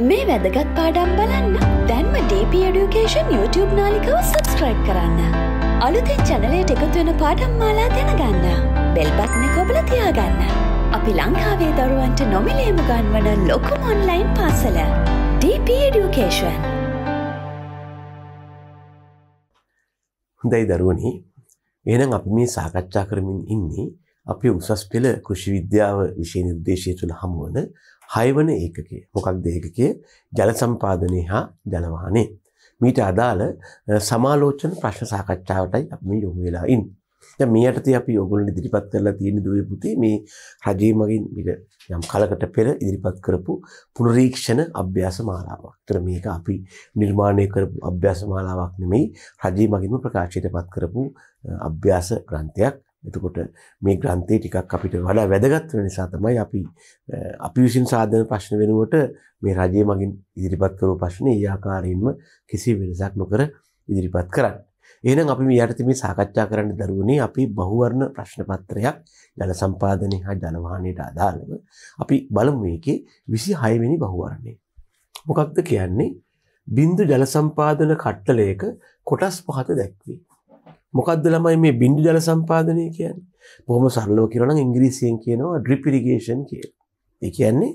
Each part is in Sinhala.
මේ වැදගත් පාඩම් බලන්න දැන්ම DP Education YouTube නාලිකව සබස්ක්‍රයිබ් කරන්න. අලුතෙන් චැනලයට එකතුවෙන පාඩම් මාලා දැනගන්න. බෙල්බත්න කොබල තියාගන්න. අපි ලංකාවේ දරුවන්ට නොමිලේම ගන්වන ලොකුම ඔන්ලයින් පාසල DP Education. හොඳයි දරුවනි. එහෙනම් අපි මේ සාකච්ඡා කරමින් ඉන්නේ අපි උසස් පෙළ කෘෂි විද්‍යාව විෂය නිර්දේශය තුළ හමුවන හයවන ඒකකය මොකක් දේකකය ජල සම්පාදනය හා ජලවානේ. මීට අදාළ සමාලෝචන ප්‍රශ්න සාකච්ඡාවටයි අපි යොමු වෙලා ඉන්නේ. දැන් මේ යටතේ අපි ඔයගොල්ලෝ ඉදිරිපත් කරලා තියෙන දුවේ පුතේ මේ රජයේ මගින් මිට යම් කලකට පෙර ඉදිරිපත් කරපු පුනරීක්ෂණ අභ්‍යාස මාලාවක්. ඒතර මේක අපි නිර්මාණය කරපු අභ්‍යාස මාලාවක් නෙමෙයි රජයේ මගින්ම ප්‍රකාශයටපත් කරපු අභ්‍යාස ග්‍රන්ථයක්. එතකොට මේ ග්‍රන්ථය ටිකක් අපිට වඩා වැදගත් වෙන නිසා තමයි අපි අපි විසින් සාධන ප්‍රශ්න වෙනුවට මේ රජයේ මගින් ඉදිරිපත් කරපු ප්‍රශ්නේ ඒ ආකාරයෙන්ම කිසි වෙනසක් නොකර ඉදිරිපත් කරන්න. එහෙනම් අපි මේ යටතේ මේ සාකච්ඡා කරන්න දරුවනේ අපි බහුවර්ණ ප්‍රශ්න පත්‍රයක් ජල සම්පාදනය හා ජල වහණයට අදාළව අපි බලමු මේකේ 26 වෙනි බහුවර්ණය. මොකක්ද කියන්නේ? බින්දු ජල සම්පාදන කට්ටලයක කොටස් පහත දැක්වේ. මොකක්ද ළමයි මේ බින්දු ජල සම්පාදනය කියන්නේ. බොහොම සරලව කියනවා නම් ඉංග්‍රීසියෙන් කියනවා ඩ්‍රිප් ඉරිගේෂන් කියලා. ඒ කියන්නේ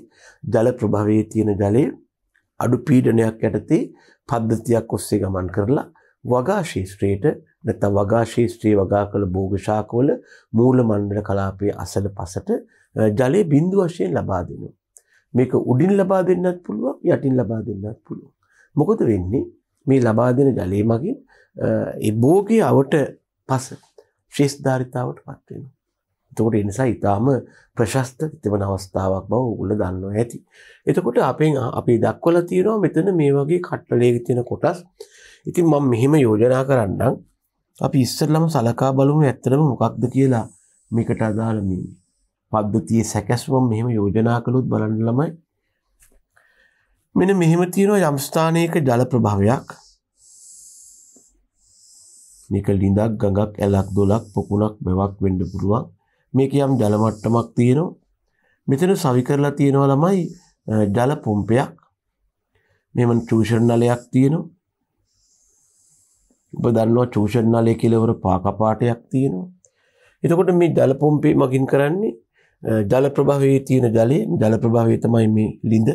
ජල ප්‍රභවයේ තියෙන ජලය අඩු පීඩනයක් යටතේ පද්ධතියක් ඔස්සේ ගමන් කරලා වගා ශේෂ්ත්‍රයට නැත්නම් වගා ශේෂ්ත්‍රයේ වගා කළ භෝග ශාකවල මූල මණ්ඩල කලාපයේ අසල පසට ජලය බිඳු වශයෙන් ලබා දෙනවා. මේක උඩින් ලබා දෙන්නත් පුළුවන් යටින් ලබා දෙන්නත් පුළුවන්. මොකද වෙන්නේ මේ ලබා දෙන ජලයේ මගින් එබෝගේ අවට පස ශේෂධාරිතාවට පත්වෙන. එතකොට එනිසා ඉතාම ප්‍රශස්ත තිබන අවස්ථාවක් බව උගුල දන්නවා ඇති. එතකොට අපෙන් අපි දක්වල තීරවා මෙතන මේ වගේ කට්ටලේග තියෙන කොටස් ඉතින් මම මෙහෙම යෝජනා කරන්නම් අපි ඉස්සරලම සලකා බලමු ඇත්තරම මොකක්ද කියලා මේකට අදාළමින් පද්ධතිය සැකැස්වම් මෙහෙම යෝජනා කළුත් බලන්න ළමයි මෙන මෙහෙම තියෙනවා යම්ස්ථානයක ජල ප්‍රභාවයක් මේක ලිඳක් ගඟක් ඇලක් දොලක් පොකුණක් මෙවක් වෙන්න පුළුවන් මේක යම් ජල මට්ටමක් තියෙනවා මෙතන සවි කරලා තියෙනවා ළමයි ජල පොම්පයක් මෙහෙම චූෂණ නලයක් තියෙනවා ඔබ දන්නවා චූෂණ නලය කියලා වර පාක පාටයක් තියෙනවා එතකොට මේ ජල පොම්පේ මගින් කරන්නේ ජල ප්‍රභාවයේ තියෙන ජලය ජල ප්‍රභාවය තමයි මේ ලිඳ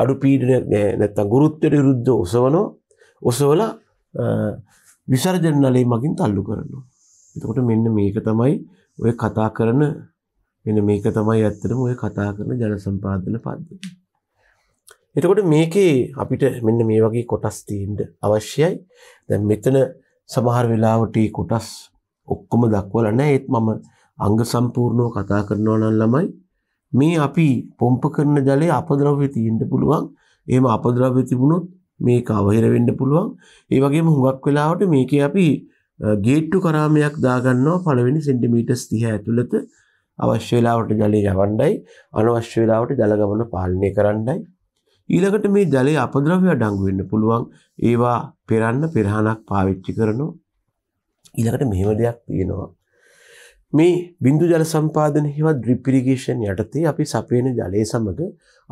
අඩු පීඩන නැත්තම් ගුරුත්වයට විරුද්ධව ඔසවනවා ඔසවලා විසර්ජන නලේ මගින් තල්ලු කරනවා. එතකොට මෙන්න මේක තමයි ඔය කතා කරන මෙන්න මේක තමයි ඇත්තටම ඔය කතා කරන ජන සම්පාදන පද්ධතිය. එතකොට මේකේ අපිට මෙන්න මේ වගේ කොටස් තියෙන්න අවශ්‍යයි. දැන් මෙතන සමහර වෙලාවට මේ කොටස් ඔක්කොම දක්වලා නැහැ. ඒත් මම අංග සම්පූර්ණව කතා කරනවා නම් ළමයි මේ අපි පොම්ප කරන ජලය අපද්‍රව්‍ය තියෙන්න පුළුවන්. එහෙම අපද්‍රව්‍ය තිබුණොත් මේක අවහිර වෙන්න පුළුවන් ඒ වගේම හුඟක් වෙලාවට මේක අපි ගේට්ටු කරාමයක් දාගන්නවා පළවෙනි සෙන්ටිමීටස් 30 ඇතුළත අවශ්‍ය වෙලාවට ජලය යවණ්ඩයි අනවශ්‍ය වෙලාවට ජල ගමන පාලනය කරන්නයි ඊළඟට මේ ජලයේ අපද්‍රව්‍ය අඩංගු වෙන්න පුළුවන් ඒවා පෙරන්න පෙරහනක් පාවිච්චි කරනවා ඊළඟට මෙහෙම දෙයක් තියෙනවා මේ බිඳු ජල සම්පාදන හේවත් ඩ්‍රිප් ඉරිගේෂන් යටතේ අපි සපයන ජලය සමග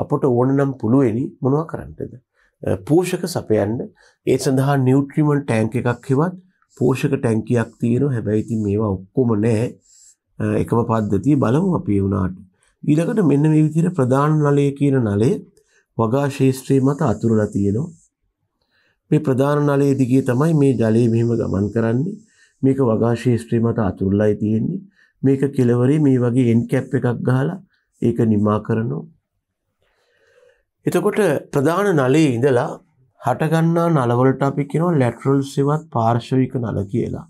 අපට ඕන නම් පුළුවෙනි මොනවා කරන්නද පෝෂක සපයන්න ඒ සඳහා නිියුට්‍රිමන් ටෑන්ක් එකක් හෙවත් පෝෂක ටැංකයක් තියෙන හැබැයිති මේවා ඔක්කොම නෑ එකම පද්ධතිය බලමු අපේ වුණාට. ඊළකට මෙන්න මේ විදිර ප්‍රධාන නලය කියන නලේ වගා ශේෂත්‍රයේ මත අතුරලා තියෙනවා. මේ ප්‍රධාන නලයේ දිගේ තමයි මේ ජලය මෙහෙම ගමන් කරන්නේ. මේක වගා ශේෂත්‍රයේ මත අතුරුලායි තියෙන්නේ. මේක කෙලවරේ මේ වගේ එන්කැප් එකක් ගහලා ඒක නිමා කරනවා. එතකොට ප්‍රධාන නලේ ඉඳලා හටගන්නා නලවලට අපි කියනවා ලැටරල් සිවත් පාර්ශවික නල කියලා.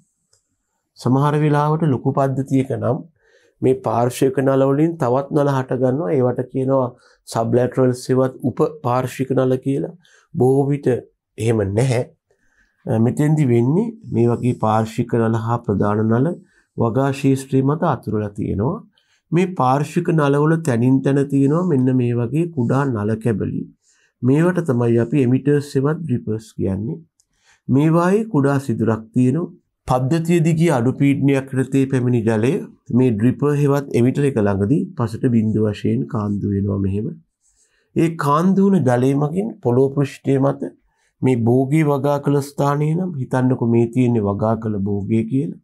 සමහර වෙලාවට ලොකු පද්ධතියක නම් මේ පාර්ශවික නලවලින් තවත් නල හටගන්නවා ඒවට කියනවා සබ්ලැටරල් සිවත් උප පාර්ශික නල කියලා බොහෝ විට එහෙම නැහැ. මෙතෙන්දි වෙන්නේ මේ වගේ පාර්ශික නල හා ප්‍රධාන නල වගා ශීස්ත්‍රී මත අතුරලා තියෙනවා. මේ පාර්ශික නලවල තැනින් තැන තියෙනවා මෙන්න මේ වගේ කුඩා නල කැබලි. මේවට තමයි අපි එමිටර්ස් සෙවත් රිපර්ස් කියන්නේ. මේවායේ කුඩා සිදුරක් තියෙනවා. පද්ධතිය දිගේ අඩු පීඩනයක් රතේ පැමිණි ජලය මේ ඩ්‍රිපර් හෙවත් එමිටර එක ළඟදී පසට බිඳු වශයෙන් කාන්දු වෙනවා මෙහෙම. ඒ කාන්දු වුණ ජලය මගින් පොළොව පෘෂ්ඨය මත මේ භෝගී වගා කළ ස්ථානය නම් හිතන්නකො මේ තියෙන්නේ වගා කළ භෝගය කියලා.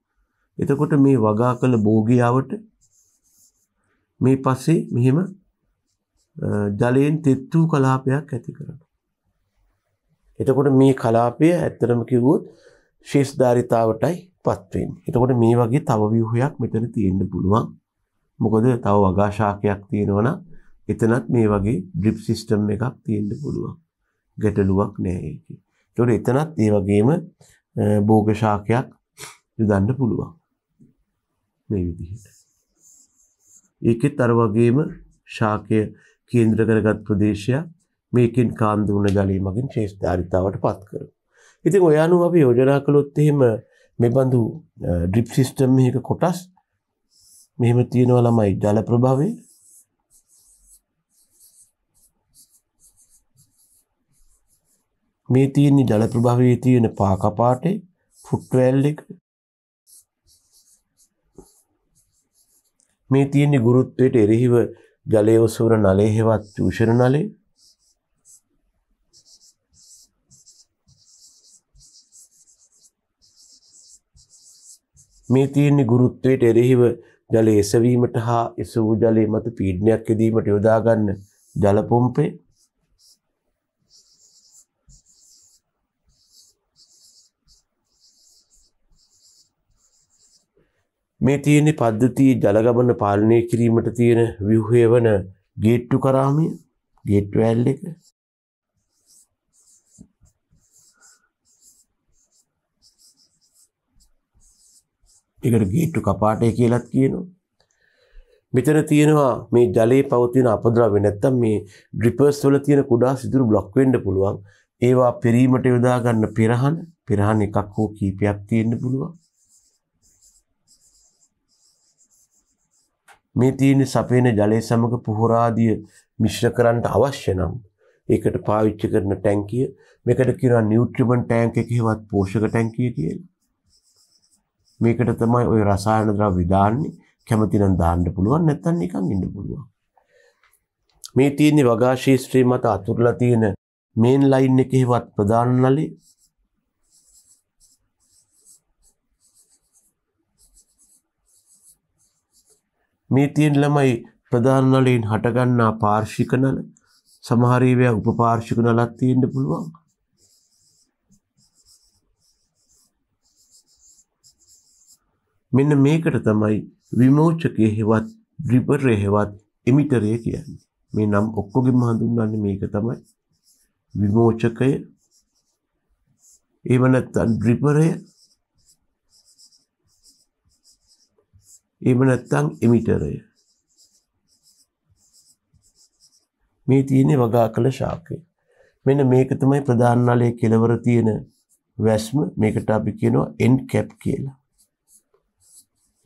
එතකොට මේ වගා කළ භෝගියාවට මේ පස්සේ මෙහෙම ජලයෙන් තෙත්තු කලාපයක් ඇති කරන. එතකොට මේ කලාපය ඇත්තරම කිව්වොත් ශේෂධාරිතාවටයි පත්වෙන්. එතකොට මේ වගේ තව ව්‍යහයක් මෙතන තියෙන්න්න පුළුවන්. මොකද තව වගාශාකයක් තියෙනවන එතනත් මේ වගේ ඩ්‍රිප් සිිස්ටම් එකක් තියෙන්න්න පුළුවන්. ගැටලුවක් නෑකි. තොට එතනත් ඒ වගේම බෝගශාකයක් යුදන්න පුළුවන්. මේ විදිහට. ඒකෙත් අර වගේම ශාකය කේන්ද්‍ර කරගත් ප්‍රදේශයක් මේකෙන් කාන්ද වුණ ජලය මගින් ශ්‍රේෂ්ඨාරිතාවට පත් කරනවා. ඉතින් ඔය අනුව අපි යෝජනා කළොත් එහෙම මේ බඳු ඩ්‍රිප් සිස්ටම් එකක කොටස් මෙහෙම තියෙනවා ළමයි ජල ප්‍රභවය මේ තියෙන ජල ප්‍රභවයේ තියෙන පාකපාටේ ෆුට්වැල් එක මේ තියෙන්නේ ගුරුත්වයට එරෙහිව ජලය ඔසවන නලය හෙවත් උෂර නලය මේ තියෙන්නේ ගුරුත්වයට එරෙහිව ජලය එසවීමට හා එසවූ ජලය මත පීඩනයක් යෙදීමට යොදාගන්න ජල පොම්පේ මේ තියෙන පද්ධතිය ජලගබන පාලනය කිරීමට තියෙන විව්හය වන ගේට්ටු කරාමය ගේට්වඇල් එක එකට ගේට්ටු කපාටය කියලත් කියනවා. මෙතන තියෙනවා මේ ජලයේ පවතින අපද්‍රව්‍ය නැත්තම් මේ ඩ්‍රිපර්ස් වල තියෙන කුඩා සිදුරු බ්ලොක් වෙන්න පුළුවන්. ඒවා පෙරීමට යොදා ගන්න පෙරහන පෙරහන එකක් හෝ කීපයක් තියෙන්න පුළුවන්. මේ තියෙන සපේන ජලය සමඟ පුහොරාදිය මිශ්‍ර කරන්නට අවශ්‍ය නම් ඒකට පාවිච්චි කරන ටැංකිය මේකට කියනවා නිියුට්‍රිමන් ටෑන්ක එක හෙවත් පෝෂක ටැංකිය කියල මේකට තමයි ඔය රසායන ද්‍රව විධාන්නේ කැමතිනම් දාණ්ඩ පුළුවන් නැත්තන් නිකං ඉඩ පුළුවන් මේ තියන්නේ වගාශීස්ත්‍රී මත අතුරලා තියෙන මේන් ලයින් එක හෙවත් ප්‍රධාන නලේ මේ තියෙන ළමයි ප්‍රධාන නලයෙන් හටගන්නා පාර්ශික නල සමහර ඒවා උපපාර්ශික නලක් තියෙන්න පුළුවන්. මෙන්න මේකට තමයි විමෝචකයේ හෙවත් රිපරේ හෙවත් එමිටරය කියන්නේ. මේ නම් ඔක්කොගෙම හඳුන්වන්නේ මේක තමයි. විමෝචකය. එහෙම නැත්නම් රිපරය එහෙම නැත්නම් එමිටරය. මේ තියෙන්නේ වගා කළ ශාකය. මෙන්න මේක තමයි ප්‍රධාන නලයේ කෙලවර තියෙන වැස්ම මේකට අපි කියනවා end cap කියලා.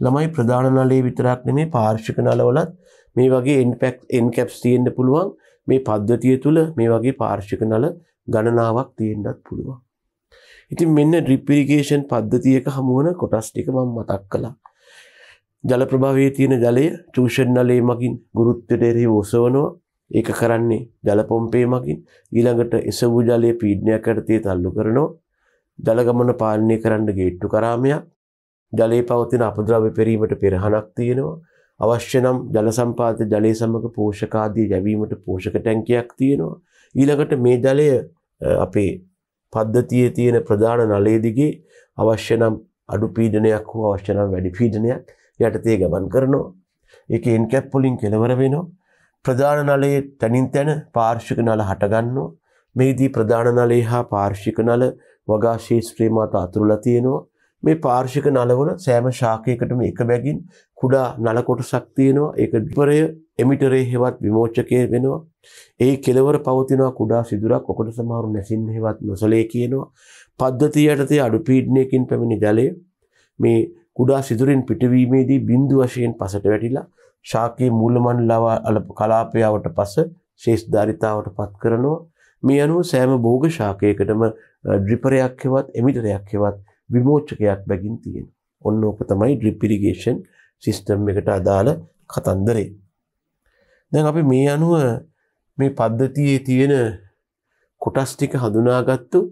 ළමයි ප්‍රධාන නලයේ විතරක් නෙමෙයි පාර්ශ්වික නලවලත් මේ වගේ end pack end caps තියෙන්න පුළුවන්. මේ පද්ධතිය තුල මේ වගේ පාර්ශ්වික නල ගණනාවක් තියෙන්නත් පුළුවන්. ඉතින් මෙන්න ඩ්‍රිප් ඉරිගේෂන් පද්ධතියක හමු වෙන කොටස් ටික මම මතක් කළා. ජලප්‍රභාවේ තියෙන ජලය චූෂණලේ මගින් ගුරුත්වයට එරෙහිව ඔසවනවා ඒක කරන්නේ ජලපොම්පේ මගින් ඊළඟට එසවූ ජලය පීඩනයක් යටතේ තල්ලු කරනවා ජලගමන පාලනය කරන්න ගේට්ටු කරාමයක් ජලයේ පවතින අපද්‍රව්‍ය පෙරීමට පෙරහනක් තියෙනවා අවශ්‍ය නම් ජල සම්පාද ජලය සමග පෝෂකාදී යැවීමට පෝෂක ටැංකියක් තියෙනවා ඊළඟට මේ ජලය අපේ පද්ධතියේ තියෙන ප්‍රධාන නලේ දිගේ අවශ්‍ය නම් අඩු පීඩනයක් හෝ අවශ්‍ය නම් වැඩි පීඩනයක් යටතේ ගමන් කරනවා. ඒක එන්කැප් පොලින් කෙලවර වෙනවා. ප්‍රධාන නලයේ තැනින් තැන පාර්ශික නල හටගන්නවා. මේදී ප්‍රධාන නලේ හා පාර්ශික නල වගා ශේෂත්‍රයේ මත අතුරුලා තියෙනවා. මේ පාර්ශික නලවල සෑම ශාකයකටම එක බැගින් කුඩා නල කොටසක් තියෙනවා. ඒක ඩිපරය එමිටරේ හෙවත් විමෝචකය වෙනවා. ඒ කෙලවර පවතිනවා කුඩා සිදුරක් ඔකට සමහරු නැසින් හෙවත් නොසලේ කියනවා. පද්ධතිය යටතේ අඩුපීඩනයකින් පැමිණි ජලය මේ කුඩා සිදුරින් පිටවීමේදී බින්දු වශයෙන් පසට වැටිලා ශාකයේ මූලමණ්ඩලව කලාපයවට පස ශේෂ්ධාරිතාවට පත් කරනවා. මේ අනුව සෑම භෝග ශාකයකටම ඩ්‍රිපරයක් හෙවත් එමිටරයක් හෙවත් විමෝචකයක් බැගින් තියෙන. ඔන්න ඕක තමයි ඩ්‍රිප් ඉරිගේෂන් සිස්ටම් එකට අදාළ කතන්දරේ. දැන් අපි මේ අනුව මේ පද්ධතියේ තියෙන කොටස් ටික හඳුනාගත්තොත්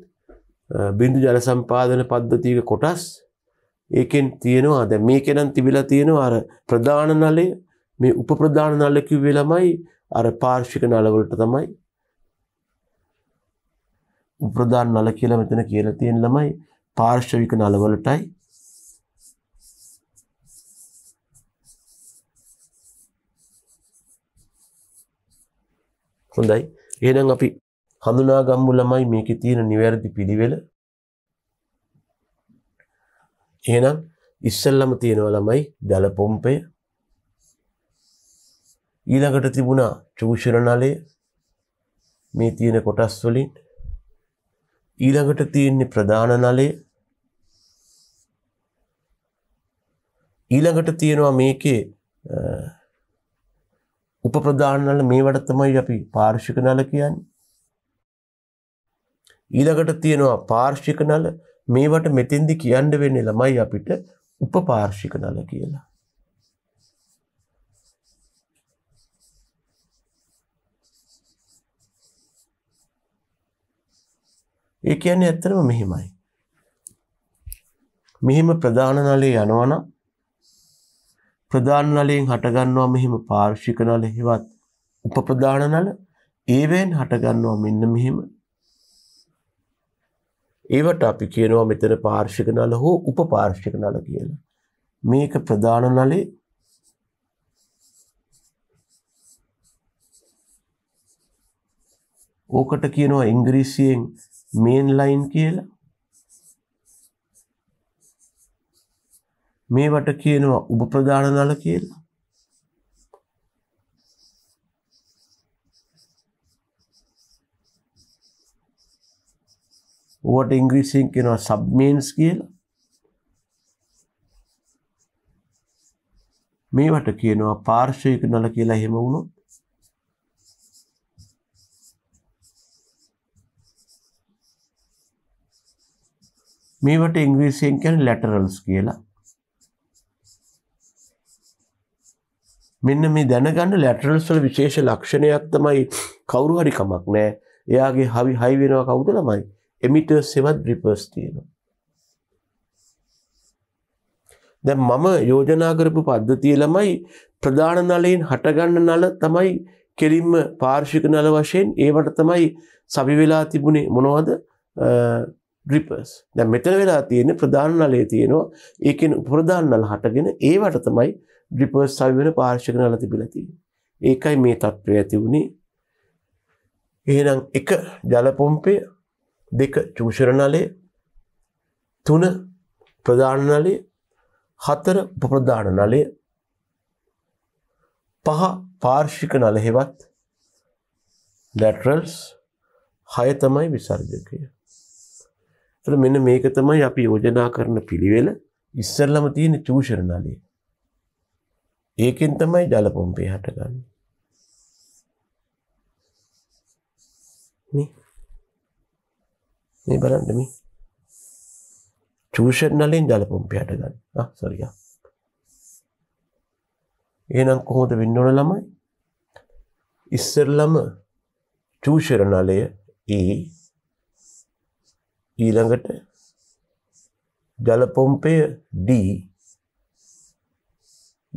බිඳු ජල සම්පාදන පද්ධතියක කොටස් ඒකෙන් තියෙනවා දැන් මේකෙනම් තිබිලා තියෙනවා අර ප්‍රධාන නලය මේ උපප්‍රධාන නල කිව්වේ ළමයි අර පාර්ශ්වික නල වලට තමයි උප්‍රධාන නල කියලා මෙතන කියලා තියෙන ළමයි පාර්ශ්වික නල වලටයි හොඳයි එහෙනම් අපි හඳුනා ගම්මු ළමයි මේකේ තියෙන නිවැරදි පිළිවෙල එහෙනම් ඉස්සල්ලම තියෙනවා ළමයි ජල පොම්පය ඊළඟට තිබුණා චූෂණනලය මේ තියෙන කොටස් වලින් ඊළඟට තියෙන්නේ ප්‍රධාන නලය ඊළඟට තියෙනවා මේකේ උපප්‍රධාන නල මේවට තමයි අපි පාර්ශික නල කියන්නේ ඊළඟට තියෙනවා පාර්ශික නල මේවට මෙතෙන්දි කියන්න වෙන්නේ ළමයි අපිට උපපාර්ශික නල කියලා. ඒ කියන්නේ ඇත්තටම මෙහෙමයි. මෙහෙම ප්‍රධාන නලේ යනවනම් ප්‍රධාන නලයෙන් හටගන්නවා මෙහෙම පාර්ශික නල හෙවත් උපප්‍රධාන නල ඒවෙන් හටගන්නවා මෙන්න මෙහෙම ඒවට අපි කියනවා මෙතන පාර්ශික නල හෝ උපපාර්ශික නල කියලා. මේක ප්‍රධාන නලේ ඕකට කියනවා ඉංග්‍රීසියෙන් මේන් ලයින් කියලා. මේවට කියනවා උප ප්‍රධාන නල කියලා. ඕවට ඉංග්‍රීසියෙන් කියනවා සබ්මේන්ස් කියලා. මේවට කියනවා පාර්ශ්වික නල කියලා එහෙම වුණොත්. මේවට ඉංග්‍රීසියෙන් කියන්නේ laterals කියලා. මෙන්න මේ දැනගන්න ලැටරල්ස් වල විශේෂ ලක්ෂණයක් තමයි කවුරු හරි කමක් නැහැ. එයාගේ හවි හයි වෙනවා කවුද ළමයි? එමිටර්ස් එවත් රිපර්ස් තියෙනවා. දැන් මම යෝජනා කරපු පද්ධතිය ළමයි ප්‍රධාන නලයෙන් හටගන්න නල තමයි කෙලින්ම පාර්ශික නල වශයෙන් ඒවට තමයි සවි වෙලා තිබුණේ මොනවද රිපර්ස්. දැන් මෙතන වෙලා තියෙන ප්‍රධාන නලයේ තියෙනවා ඒකෙන් උප්‍රධාන නල හටගෙන ඒවට තමයි රිපර්ස් සවි වෙන පාර්ශික නල තිබිලා තියෙන්නේ. ඒකයි මේ තත්ත්වය ඇති වුණේ. එහෙනම් එක ජල පොම්පේ දෙක චූෂරණලය තුන ප්‍රධානනලේ හතර ප්‍රධාන නලය පහ පාර්ෂික නල හෙවත් ලැටරල්ස් හය තමයි විසර්ජකය තුළ මෙන්න මේක තමයි අපි යෝජනා කරන පිළිවෙල ඉස්සල්ලම තියෙන චූෂරණලේ ඒකෙන් තමයි ජලපොම්පේ හටගන්න මේ මේ බලන්නම චූෂණ නලෙන් ජලපොම්පි හටගන්න සොරිය ඒනම් කොහොද වෙන්නවන ළමයි ඉස්සරලම චූෂරණලය ඒ ඊළඟට ජලපොම්පය D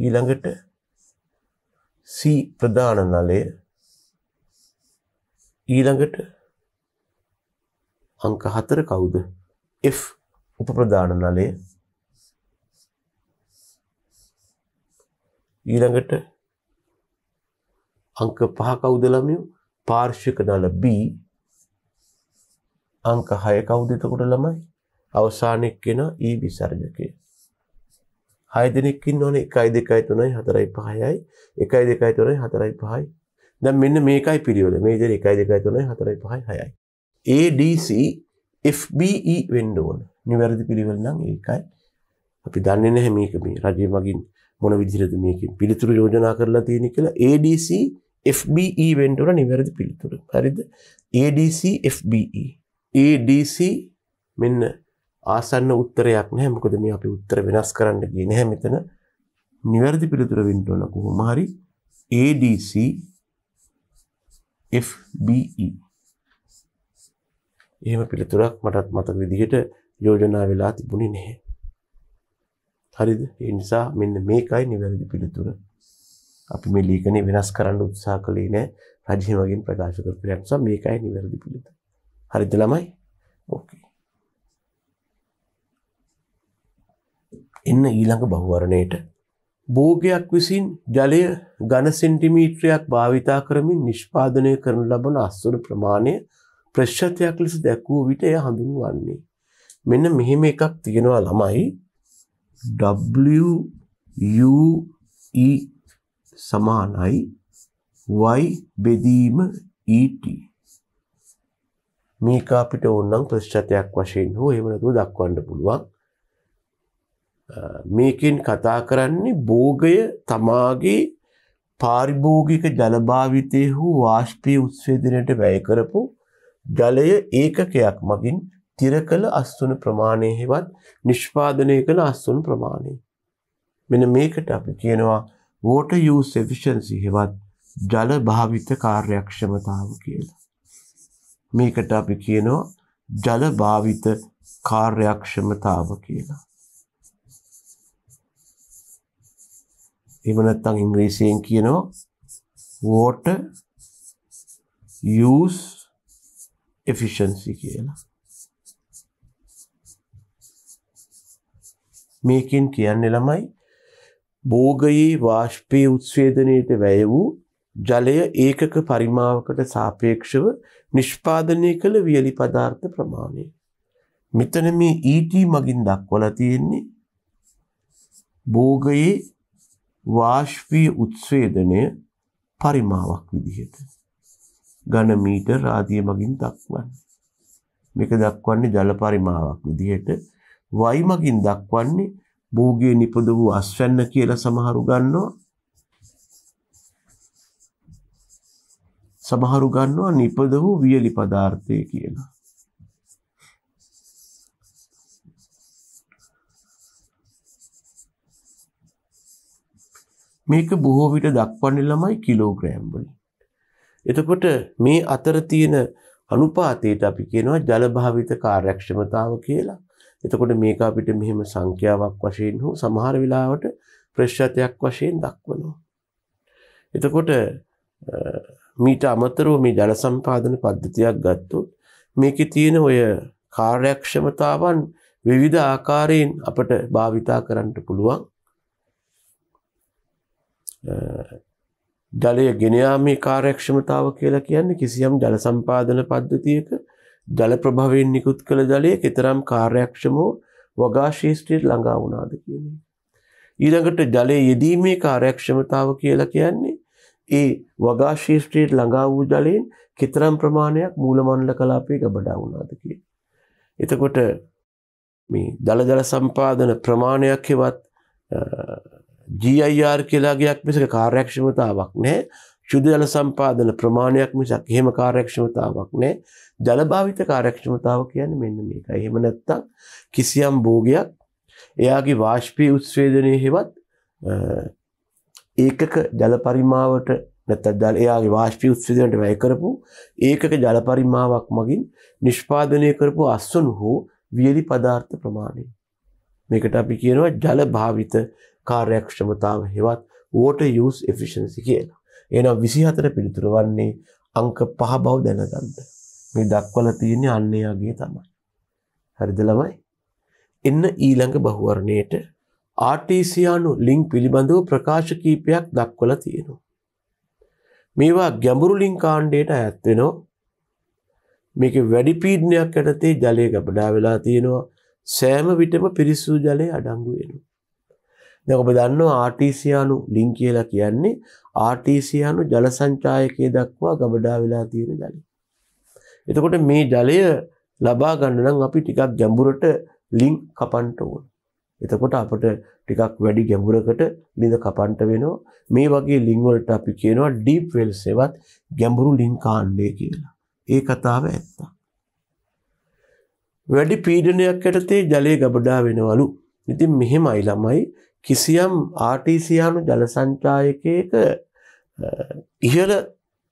ඊළඟට C ප්‍රධාන නලය ඊළඟට අංක 4 කවුද? F උපප්‍රධාන නලය. ඊළඟට අංක 5 කවුද ළමයෝ? පාර්ශ්වික නල B. අංක 6 කවුද එතකොට ළමයි? අවසානයේ කෙන E විසර්ජකය. 6 දෙනෙක් ඉන්නෝනේ 1 2 3 4 5යි 1 2 3 4 5යි දැන් මෙන්න මේකයි පිළිවෙල. මේ විදිහට 1 2 3 4 5 6යි. ADC FBE වෙන්න ඕන. නිවැරදි පිළිවෙල නම් ඒකයි. අපි දන්නේ නැහැ මේක මේ රජය මගින් මොන විදිහටද මේකේ පිළිතුරු යෝජනා කරලා තියෙන්නේ කියලා ADC FBE වෙන්න ඕන නිවැරදි පිළිතුරු. හරිද? ADC FBE. ADC මෙන්න ආසන්න උත්තරයක් නැහැ. මොකද මේ අපි උත්තර වෙනස් කරන්න ගියේ නැහැ මෙතන. නිවැරදි පිළිතුර වෙන්න ඕන කොහොම හරි ADC FBE එහෙම පිළිතුරක් මටත් මතක විදිහට යෝජනා වෙලා තිබුණේ නැහැ. හරිද? ඒ නිසා මෙන්න මේකයි නිවැරදි පිළිතුර. අපි මේ ලේඛනේ වෙනස් කරන්න උත්සාහ කළේ නැහැ. රජය වගේ ප්‍රකාශ කරපු නිසා මේකයි නිවැරදි පිළිතුර. හරිද ළමයි? ඕකේ. එන්න ඊළඟ බහුවරණයට භෝගයක් විසින් ජලය ඝන සෙන්ටිමීටරයක් භාවිතා කරමින් නිෂ්පාදනය කරන ලබන අස්වර ප්‍රමාණය 0.5 ප්‍රශ්චතයක් ලෙස දැක්වූ විට එය හඳුන්වන්නේ. මෙන්න මෙහෙම එකක් තියෙනවා ළමයි WUE සමානයි y බෙදීම ET මේක අපිට ඕනනම් ප්‍රශ්චතයක් වශයෙන් හෝ එහෙම නැතුව දක්වන්න පුළුවන්. මේකෙන් කතා කරන්නේ භෝගය තමාගේ පාරිභෝගික ජලභාවිතය හෝ වාෂ්පීය උත්සේදනයට වැය කරපු ජලය ඒකකයක් මගින් තිර කළ අස්තුන ප්‍රමාණය හෙවත් නිෂ්පාදනය කළ අස්තුන් ප්‍රමාණය. මෙන මේකට අපි කියනවා වෝට යස් එෆිෂන්සි හෙවත් ජල භාවිත කාර්යක්ෂමතාව කියලා. මේකට අපි කියනවා ජල භාවිත කාර්යක්ෂමතාව කියලා. එහෙම නැත්නම් ඉංග්‍රීසියෙන් කියනවා water use efficiency කියලා. මේකෙන් කියන්නේ ළමයි භෝගයේ වාෂ්පයේ උත්ස්වේදනයට වැය වූ ජලය ඒකක පරිමාවකට සාපේක්ෂව නිෂ්පාදනය කළ වියලි පදාර්ථ ප්‍රමාණය. මෙතන මේ ඊට e මගින් දක්වල තියෙන්නේ භෝගයේ වාශ්වී උත්ස්වේදනය පරිමාවක් විදිහට. ඝන මීටර් ආදිය මගින් දක්වන්නේ. මේක දක්වන්නේ ජල පරිමාවක් විදිහට y මගින් දක්වන්නේ භූගයේ නිපද වූ අස්වැන්න කියලා සමහරු ගන්නවා. සමහරු ගන්නවා නිපද වූ වියලි පදාර්ථය කියලා. මේක බොහෝ විට දක්වන්නේ ළමයි කිලෝග්‍රෑම් වලින්. එතකොට මේ අතර තියෙන අනුපාතයට අපි කියනවා ජලභාවිත කාර්යක්ෂමතාව කියලා. එතකොට මේක අපිට මෙහෙම සංඛ්‍යාවක් වශයෙන් හෝ සමහර වෙලාවට ප්‍රශ්‍රතයක් වශයෙන් දක්වනවා. එතකොට මීට අමතරව මේ ජල සම්පාදන පද්ධතියක් ගත්තොත් මේකේ තියෙන ඔය කාර්යක්ෂමතාවන් විවිධ ආකාරයෙන් අපට භාවිතා කරන්න පුළුවන්. ජලය ගෙනයාමේ කාරයක්ක්ෂමතාව කියලා කියන්නේ කිසියම් ජල සම්පාදන පද්ධතියක ජල ප්‍රභාවෙන් නිකුත් කළ ජලය කෙතරම් කාර්යක්ෂමෝ වගා ශේෂත්‍රයට ළඟා වුණාද කියන්නේ. ඊළඟට ජලය යෙදීමේ කාර්යක්ෂමතාව කියලා කියන්නේ ඒ වගා ශේෂත්‍රයට ළඟා වූ ජලයෙන් කෙතරම් ප්‍රමාණයක් මූලමණ්ඩල කලාපේ ගබඩා වුණාද කිය. එතකොට මේ දළදල සම්පාදන ප්‍රමාණයක් හෙවත් GIR කියලාගයක් මිසක කාර්යක්ෂමතාවක් නෑ ශුද්ධ ජල සම්පාදන ප්‍රමාණයක් මිසක් එහෙම කාර්යක්ෂමතාවක් නෑ ජලභාවිත කාර්යක්ෂමතාව කියන්නේ මෙන්න මේක. එහෙම නැත්තම් කිසියම් භෝගයක් එයාගේ වාෂ්පී උත්ස්වේදනයේ හෙවත් ඒකක ජල පරිමාවට නැත්නම් එයාගේ වාෂ්පී උත්ස්වේදනයට වැය කරපු ඒකක ජල පරිමාවක් මගින් නිෂ්පාදනය කරපු අස්වනු හෝ වියලි පදාර්ථ ප්‍රමාණය. මේකට අපි කියනවා ජල භාවිත කාර්යක්ෂමතාව හෙවත් water use efficiency කියලා. එහෙනම් 24 පිළිතුර වන්නේ අංක 5 බව දැනගන්න. මේ දක්වලා තියෙන්නේ අන්න එයාගේ තමයි. හරිද ළමයි? එන්න ඊළඟ බහුවර්ණයට RTC අනු ලින්ක් පිළිබඳව ප්‍රකාශ කීපයක් දක්වලා තියෙනවා. මේවා ගැඹුරු ලින්ක් කාණ්ඩයට අයත් වෙනවා. මේකේ වැඩි පීඩනයක් යටතේ ජලය ගබඩා වෙලා තියෙනවා. සෑම විටම පිරිසිදු ජලය අඩංගු වෙනවා. දැන් ඔබ දන්නවා ආටීසියානු ලිං කියලා කියන්නේ ආටීසියානු ජල සංචායකයේ දක්වා ගබඩා වෙලා තියෙන ජලය. එතකොට මේ ජලය ලබා ගන්න නම් අපි ටිකක් ගැඹුරට ලිං කපන්න ඕන. එතකොට අපිට ටිකක් වැඩි ගැඹුරකට ලිඳ කපන්න වෙනවා. මේ වගේ ලිං වලට අපි කියනවා ඩීප් වෙල්ස් එවත් ගැඹුරු ලිං කාණ්ඩය කියලා. ඒ කතාව ඇත්ත. වැඩි පීඩනයක් යටතේ ජලය ගබඩා වෙනවලු. ඉතින් මෙහෙමයි ළමයි කිසියම් ආටීසියානු ජල සංචායකයක ඉහළ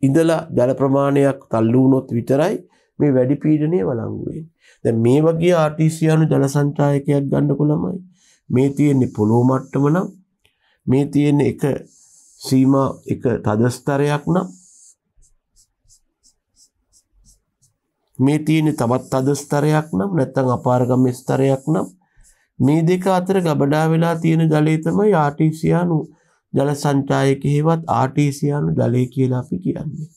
ඉඳලා ජල ප්‍රමාණයක් තල්ලු වුණොත් විතරයි මේ වැඩි පීඩනය වළංගුවේ. දැන් මේ වගේ ආටීසියානු ජල සංචායකයක් ගන්නකො ළමයි මේ තියෙන්නේ පොළොව මට්ටම නම් මේ තියෙන එක සීමා එක තද ස්තරයක් නම් මේ තියෙන තවත් තද ස්තරයක් නම් නැත්නම් අපාරගම ස්තරයක් නම් මේ දෙක අතර ගබඩා වෙලා තියෙන ජලය තමයි ආටිසියානු ජල සංචායක හේවත් ආටිසියානු ජලය කියලා අපි කියන්නේ.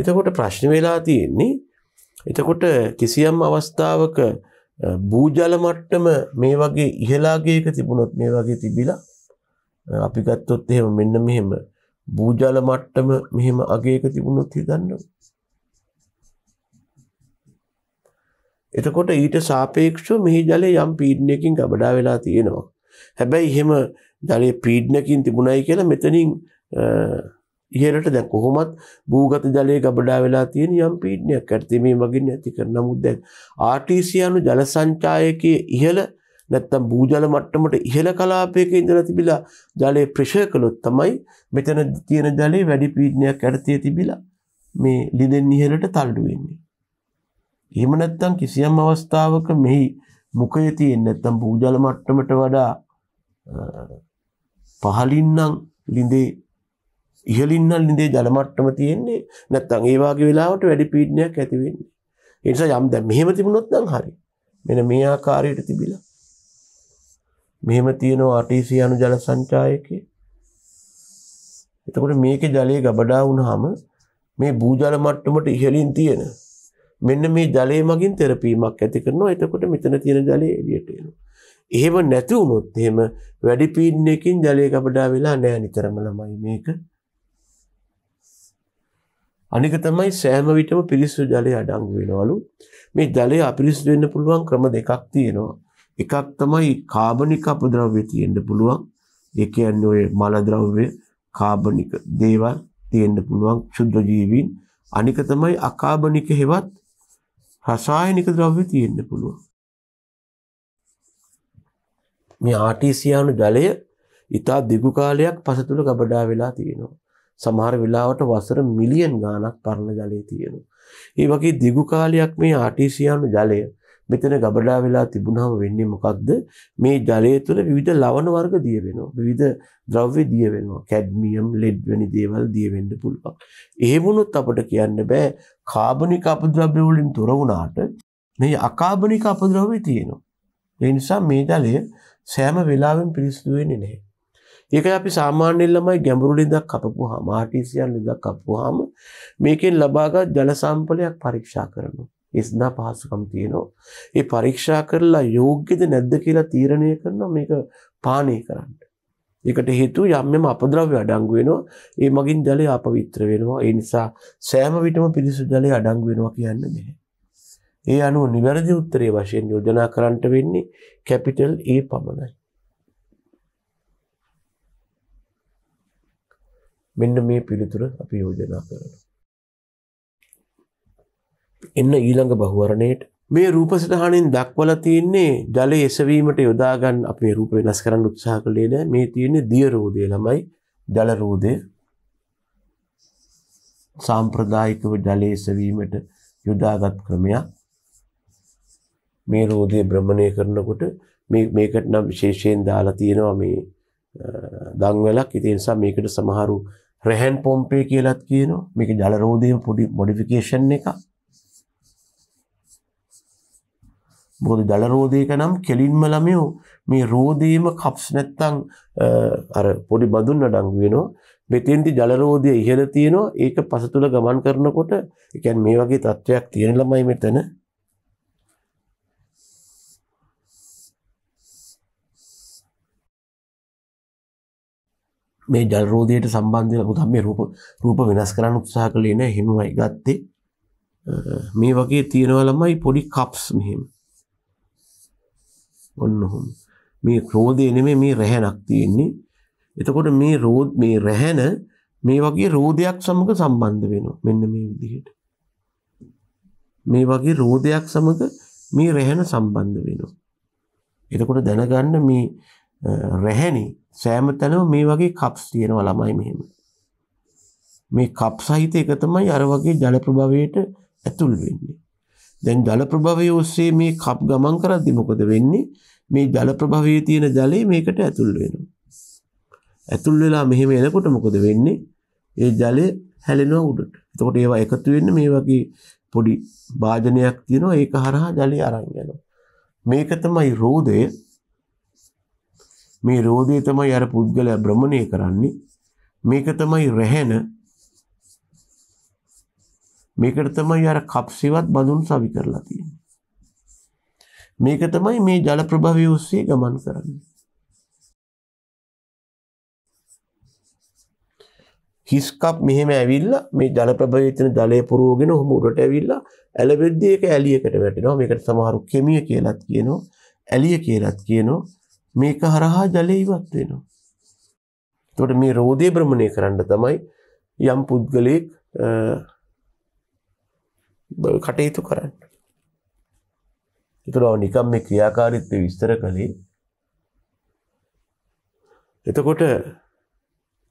එතකොට ප්‍රශ්න වෙලා තියෙන්නේ එතකොට කිසියම් අවස්ථාවක බූජල මට්ටම මේ වගේ ඉහලාගේක තිබුණොත් මේ වගේ තිබිලා අපි ගත්තොත් එහෙම මෙන්න මෙහෙම භූජාල මට්ටම මෙහෙම අගයක තිබුණොත් හිතන්න. එතකොට ඊට සාපේක්ෂව මෙහි ජලය යම් පීඩනයකින් ගබඩා වෙලා තියෙනවා. හැබැයි එහෙම ජලයේ පීඩනකින් තිබුණයි කියලා මෙතනින් ඉහළට දැන් කොහොමත් භූගත ජලයේ ගබඩා වෙලා තියෙන යම් පීඩනයක් ඇති මේ මගින් ඇති කරන නමුත් දැන් ආර්ටිසි අනු ජල සංචායකයේ ඉහළ නැත්තම් බූජල මට්ටමට ඉහළ කලාපයක ඉඳලා තිබිලා ජලය ප්‍රෙෂර් කළොත් තමයි මෙතන තියෙන ජලය වැඩි පීඩනයක් යටතේ තිබිලා මේ ලිදෙන් ඉහළට තල්ලු වෙන්නේ. එහෙම නැත්තම් කිසියම් අවස්ථාවක මෙහි මුඛය තියෙන නැත්තම් බූජල මට්ටමට වඩා පහලින් නම් ලිඳේ ඉහලින් නම් ලිඳේ ජල මට්ටම තියෙන්නේ නැත්තම් ඒ වගේ වෙලාවට වැඩි පීඩනයක් ඇති වෙන්නේ. ඒ නිසා යම් දැන් මෙහෙම තිබුණොත් නම් හරි. මෙන්න මේ ආකාරයට තිබිලා මෙහෙම තියෙනවා RTC අනු ජල සංචායකයේ. එතකොට මේකේ ජලය ගබඩා වුණාම මේ භූජල මට්ටමට ඉහළින් තියෙන මෙන්න මේ ජලය මගින් තෙරපීමක් ඇති කරනවා. එතකොට මෙතන තියෙන ජලය එළියට එනවා. එහෙම නැති වුණොත් එහෙම වැඩි පීඩනයකින් ජලය ගබඩා වෙලා නැහැ නිතරම ළමයි මේක. අනික තමයි සෑම විටම පිරිසිදු ජලය අඩංගු වෙනවලු. මේ ජලය අපිරිසිදු වෙන්න පුළුවන් ක්‍රම දෙකක් තියෙනවා. එකක් තමයි කාබනික අපද්‍රව්‍ය තියෙන්න පුළුවන්. ඒ කියන්නේ ඔය මල ද්‍රව්‍ය කාබනික දේවල් තියෙන්න පුළුවන් ක්ෂුද්‍ර ජීවීන්. අනික තමයි අකාබනික හෙවත් රසායනික ද්‍රව්‍ය තියෙන්න පුළුවන්. මේ ආටිසියානු ජලය ඉතා දිගු කාලයක් පස තුල ගබඩා වෙලා තියෙනවා. සමහර වෙලාවට වසර මිලියන් ගාණක් පරණ ජලය තියෙනවා. ඒ වගේ දිගු කාලයක් මේ ආටිසියානු ජලය මෙතන ගබඩා වෙලා තිබුණාම වෙන්නේ මොකක්ද? මේ ජලය තුළ විවිධ ලවණ වර්ග දිය වෙනවා. විවිධ ද්‍රව්‍ය දිය වෙනවා. කැඩ්මියම්, ලෙඩ් වැනි දේවල් දිය වෙන්න පුළුවන්. එහෙම වුණොත් අපිට කියන්න බෑ කාබනික අපද්‍රව්‍ය වලින් තොර වුණාට මේ අකාබනික අපද්‍රව්‍ය තියෙනවා. ඒ නිසා මේ ජලය සෑම වෙලාවෙම පිරිසිදු වෙන්නේ නැහැ. ඒකයි අපි සාමාන්‍යයෙන් ළමයි ගැඹුරු ළිඳක් කපපුවාම ආටිසියන් ළිඳක් කපපුවාම මේකෙන් ලබාගත් ජල සම්පලයක් පරීක්ෂා කරනවා. ඒ සඳහා පහසුකම් තියෙනවා. ඒ පරීක්ෂා කරලා යෝග්‍යද නැද්ද කියලා තීරණය කරනවා මේක පානය කරන්න. ඒකට හේතුව යම් යම් අපද්‍රව්‍ය අඩංගු වෙනවා. ඒ මගින් ජලය අපවිත්‍ර වෙනවා. ඒ නිසා සෑම විටම පිරිසුදු ජලය අඩංගු වෙනවා කියන්න බෑ. ඒ අනුව නිවැරදි උත්තරේ වශයෙන් යෝජනා කරන්නට වෙන්නේ කැපිටල් A පමණයි. මෙන්න මේ පිළිතුර අපි යෝජනා කරනවා. එන්න ඊළඟ බහුවරණයට මේ රූපසටහනින් දක්වල තියන්නේ ජල එසවීමට යොදාගන්න අපේ රූප වෙනස් කරන්න උත්සාහ කළේ නෑ මේ තියන්නේ දියරෝදය ළමයි ජලරෝදය සාම්ප්‍රදායිකව ජලය එසවීමට යොදාගත් ක්‍රමයක් මේ රෝධය බ්‍රහ්මණය කරනකොට මේකට නම් විශේෂයෙන් දාලා තියෙනවා මේ දංවලක් ඉතින් නිසා මේකට සමහරු රැහන් පොම්පේ කියලත් කියනවා මේක ජලරෝධයම පොඩි මොඩිෆිකේෂන් එකක් මොකද දල රෝදයක නම් කෙලින්ම ළමයෝ මේ රෝදේම කප්ස් නැත්තම් අර පොඩි බඳුන් අඩංගු වෙනවා. මෙතෙන්දි ජල රෝදය ඉහළ තියෙනවා. ඒක පස තුල ගමන් කරනකොට ඒ කියන්නේ මේ වගේ තත්වයක් තියෙන ළමයි මෙතන මේ ජල රෝදයට සම්බන්ධ වෙලා පුතම් මේ රූප රූප වෙනස් කරන්න උත්සාහ කළේ නැහැ. එහෙමමයි ගත්තේ. මේ වගේ තියෙනවා ළමයි පොඩි කප්ස් මෙහෙම. ඔන්න ඔහොම. මේ ක්‍රෝධය නෙමෙයි මේ රැහැණක් තියෙන්නේ. එතකොට මේ රෝධ මේ රැහැණ මේ වගේ රෝධයක් සමග සම්බන්ධ වෙනවා. මෙන්න මේ විදිහට. මේ වගේ රෝධයක් සමග මේ රැහැණ සම්බන්ධ වෙනවා. එතකොට දැනගන්න මේ රැහැණි සෑම තැනම මේ වගේ කප්ස් තියෙනවා ළමයි මෙහෙම. මේ කප් සහිත එක තමයි අර වගේ ජල ප්‍රභවයට ඇතුල් වෙන්නේ. දැන් ජල ප්‍රභවය ඔස්සේ මේ කප් ගමන් කරද්දි මොකද වෙන්නේ? මේ ජල ප්‍රභවයේ තියෙන ජලය මේකට ඇතුල් වෙනවා. ඇතුල් වෙලා මෙහෙම එනකොට මොකද වෙන්නේ? ඒ ජලය හැලෙනවා උඩට. එතකොට ඒවා එකතු වෙන්න මේ වගේ පොඩි භාජනයක් තියෙනවා ඒක හරහා ජලය අරන් යනවා. මේක තමයි රෝදය. මේ රෝදය තමයි අර පුද්ගලයා භ්‍රමණය කරන්නේ. මේක තමයි රැහෙන මේකට තමයි අර කප්සිවත් බඳුන් සවි කරලා තියෙන්නේ. මේක තමයි මේ ජල ප්‍රභවය ඔස්සේ ගමන් කරන්නේ. හිස්කප් මෙහෙම ඇවිල්ලා මේ ජල ප්‍රභවයේ තියෙන ජලය පුරවගෙන ඔහොම උඩට ඇවිල්ලා ඇලෙද්දී ඒක ඇලියකට වැටෙනවා. මේකට සමහරු කෙමිය කියලාත් කියනවා. ඇලිය කියලාත් කියනවා. මේක හරහා ජලය ඉවත් වෙනවා. එතකොට මේ රෝදේ භ්‍රමණය කරන්න තමයි යම් පුද්ගලෙක් කටයුතු කරන්න. එතකොට නිකම් මේ ක්‍රියාකාරීත්වය විස්තර කළේ එතකොට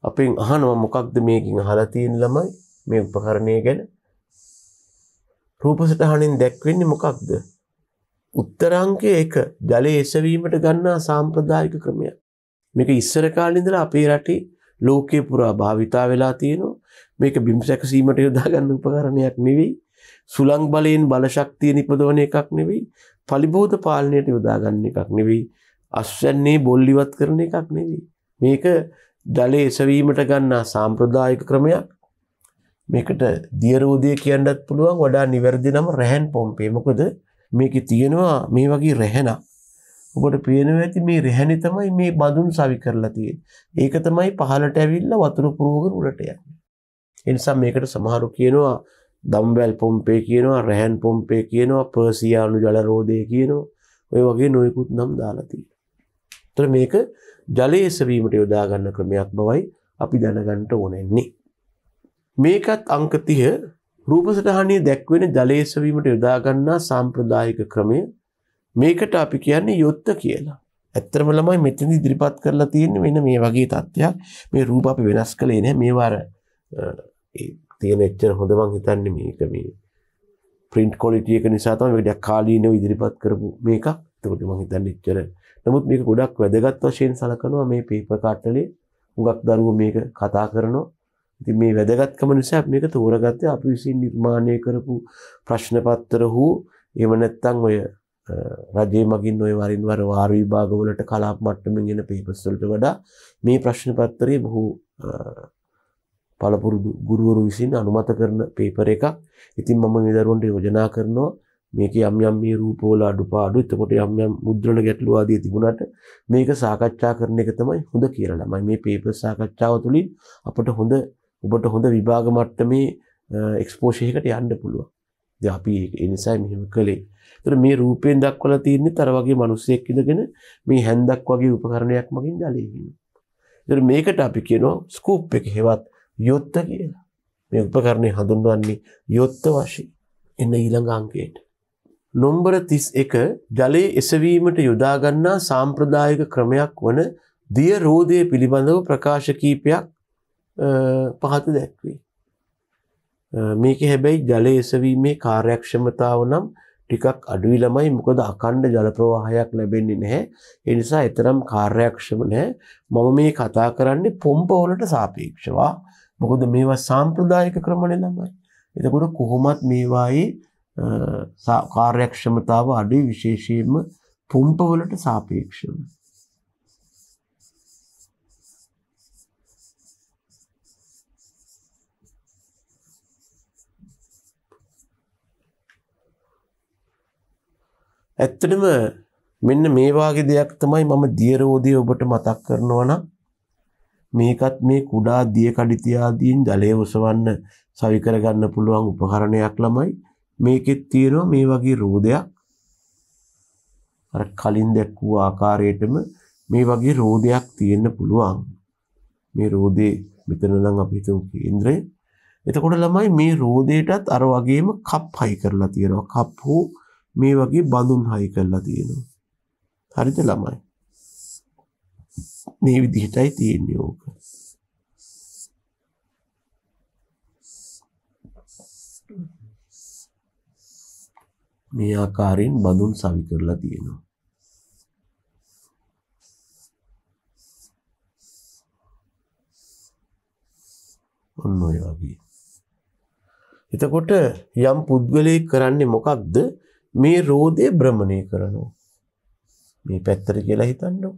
අපෙන් අහනවා මොකක්ද මේකින් අහලා තියෙන ළමයි මේ උපකරණය ගැන රූප සටහනින් දැක්වෙන්නේ මොකක්ද? උත්තරංකය එක ජලය එසවීමට ගන්නා සාම්ප්‍රදායික ක්‍රමයක්. මේක ඉස්සර කාලේ ඉඳලා අපේ රටේ ලෝකේ පුරා භාවිතා වෙලා තියෙනවා. මේක බිම් සැකසීමට යොදා ගන්න උපකරණයක් නෙවෙයි. සුළං බලයෙන් බලශක්තිය නිපදවන එකක් නෙවෙයි පලිබෝධ පාලනයට යොදාගන්න එකක් නෙවෙයි අස්වැන්නේ බොල්ලිවත් කරන එකක් නෙවෙයි මේක ජලය එසවීමට ගන්නා සාම්ප්‍රදායික ක්‍රමයක් මේකට දියරෝධය කියන්නත් පුළුවන් වඩා නිවැරදි නම රැහැන් පොම්පේ මොකද මේක තියෙනවා මේ වගේ රැහැන ඔබට පේනවා ඇති මේ රැහැනි තමයි මේ බඳුන් සවි කරලා තියෙන්නේ. ඒක තමයි පහලට ඇවිල්ලා වතුර පුරවගෙන උඩට යන්නේ. ඒ නිසා මේකට සමහරු කියනවා දම්වැල් පොම්පේ කියනවා රැහැන් පොම්පේ කියනවා පර්සියානු ජලරෝධය කියනවා ඔය වගේ නොයකුත් නම් දාලතිී. තර මේක ජලයසවීමට යොදාගන්න ක්‍රමයක් බවයි අපි දැනගන්ට ඕනෙන්නේ. මේකත් අංකතිය රූපසටහනය දැක්වෙන ජලයසවීමට යොදාගන්නා සාම්ප්‍රදායික ක්‍රමය මේකට අපි කියන්නේ යොත්ත කියලා. ඇත්තරම ළමයි මෙතනදි ඉදිරිපත් කරලා තියෙන්නේ වෙන මේ වගේ තත්ත්වයක්. මේ රූප අපි වෙනස් කළේ නෑ මේවාර තියෙන එච්චර හොඳ මං හිතන්නේ මේක මේ print quality එක නිසා තමයි මේක ටිකක් කාලීනව ඉදිරිපත් කරපු මේක. එතකොට මං හිතන්නේ එච්චර. නමුත් මේක ගොඩක් වැදගත් වශයෙන් සලකනවා මේ paper කට්ටලේ. හුඟක් දරුවෝ මේක කතා කරනවා. ඉතින් මේ වැදගත්කම නිසා මේක තෝරගත්තේ අපි විසින් නිර්මාණය කරපු ප්‍රශ්න පත්‍ර හෝ එහෙම නැත්නම් ඔය රජයේ මගින් ඔය වරින් වර වාර විභාගවලට කලාප මට්ටමින් එන පේපර්ස් වලට වඩා මේ ප්‍රශ්න පත්‍රයේ බොහෝ පළපුරුදු ගුරුවරු විසින් අනුමත කරන පේපර එකක්. ඉතින් මම මේ දරුවන්ට යෝජනා කරනවා මේකේ යම් යම් මේ රූපවල අඩුපාඩු, එතකොට යම් යම් මුද්‍රණ ගැටලු ආදී තිබුණාට මේක සාකච්ඡා කරන එක තමයි හොඳ කියලා ළමයි මේ පේපර් සාකච්ඡාව තුළින් අපට හොඳ ඔබට හොඳ විභාග මට්ටමේ එක්ස්පෝෂර් එකකට යන්න පුළුවන්. ඉතින් අපි ඒ නිසා මෙහෙම කළේ. ඒතර මේ රූපයෙන් දක්වලා තියෙන්නේ තර වගේ මිනිස්සෙක් ඉඳගෙන මේ හැන්දක් වගේ උපකරණයක් මගින් ජලයේ ඉන්නවා. ඒතර මේකට අපි කියනවා ස්කූප් එක හෙවත් යොත්ත කියලා. මේ උපකරණය හඳුන්වන්නේ යොත්ත වශයෙන්. එන්න ඊළඟ අංකයට. නොම්බර 31 ජලයේ එසවීමට යොදා ගන්නා සාම්ප්‍රදායික ක්‍රමයක් වන දිය රෝදය පිළිබඳව ප්‍රකාශ කීපයක් පහත දැක්වේ. මේක හැබැයි ජලය එසවීමේ කාර්යක්ෂමතාව නම් ටිකක් අඩුයි ළමයි මොකද අකණ්ඩ ජල ප්‍රවාහයක් ලැබෙන්නේ නැහැ. ඒ නිසා ඊතරම් කාර්යක්ෂම නැහැ. මම මේ කතා කරන්නේ පොම්ප වලට සාපේක්ෂව මොකද මේවා සාම්ප්‍රදායික ක්‍රමනේ ළඟයි. එතකොට කොහොමත් මේවායේ කාර්යක්ෂමතාව අඩුයි විශේෂයෙන්ම පුම්පවලට සාපේක්ෂව. ඇත්තටම මෙන්න මේ වාගේ දෙයක් තමයි මම දියරෝධිය ඔබට මතක් කරනවා නම් මේකත් මේ කුඩා දිය කඩිතියාදීන් ජලය ඔසවන්න සවි කරගන්න පුළුවන් උපකරණයක් ළමයි. මේකෙත් තියෙනවා මේ වගේ රෝදයක්. අර කලින් දැක්වූ ආකාරයටම මේ වගේ රෝදයක් තියෙන්න පුළුවන්. මේ රෝදේ මෙතන නම් අපි හිතමු කේන්ද්‍රය. එතකොට ළමයි මේ රෝදේටත් අර වගේම කප් හයි කරලා තියෙනවා. කප් හෝ මේ වගේ බඳුන් හයි කරලා තියෙනවා. හරිද ළමයි? මේ විදිහටයි තියෙන්නේ ඕක. මේ ආකාරයෙන් බඳුන් සවි කරලා තියෙනවා. ඔන්න ඔය වගේ. එතකොට යම් පුද්ගලයෙක් කරන්නේ මොකක්ද? මේ රෝදේ භ්‍රමණය කරනවා. මේ පැත්තට කියලා හිතන්නකෝ.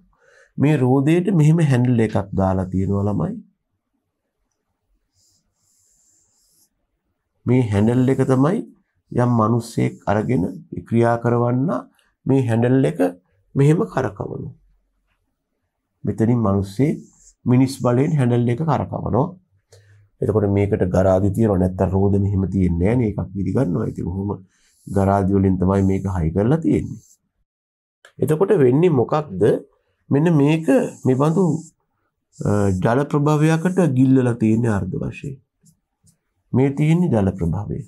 මේ රෝදයට මෙහෙම හැන්ඩල් එකක් දාලා තියෙනවා ළමයි. මේ හැන්ඩල් එක තමයි යම් මිනිස්සෙක් අරගෙන ක්‍රියා කරවන්න මේ හැන්ඩල් එක මෙහෙම කරකවනවා. මෙතනින් මිනිස්සේ මිනිස් බලයෙන් හැන්ඩල් එක කරකවනවා. එතකොට මේකට ගරාදි තියෙනවා නැත්තම් රෝද මෙහෙම තියෙන්නේ නැහැ නේ එකක් විදිගන්නවා. ඉතින් කොහොම ගරාදි වලින් තමයි මේක හයි කරලා තියෙන්නේ. එතකොට වෙන්නේ මොකක්ද? මෙන්න මේක මේ බඳු ජල ප්‍රභාවයකට ගිල්ලල තියෙන අර්ධ වශයෙන් මේ තියෙන්නේ ජල ප්‍රභාවය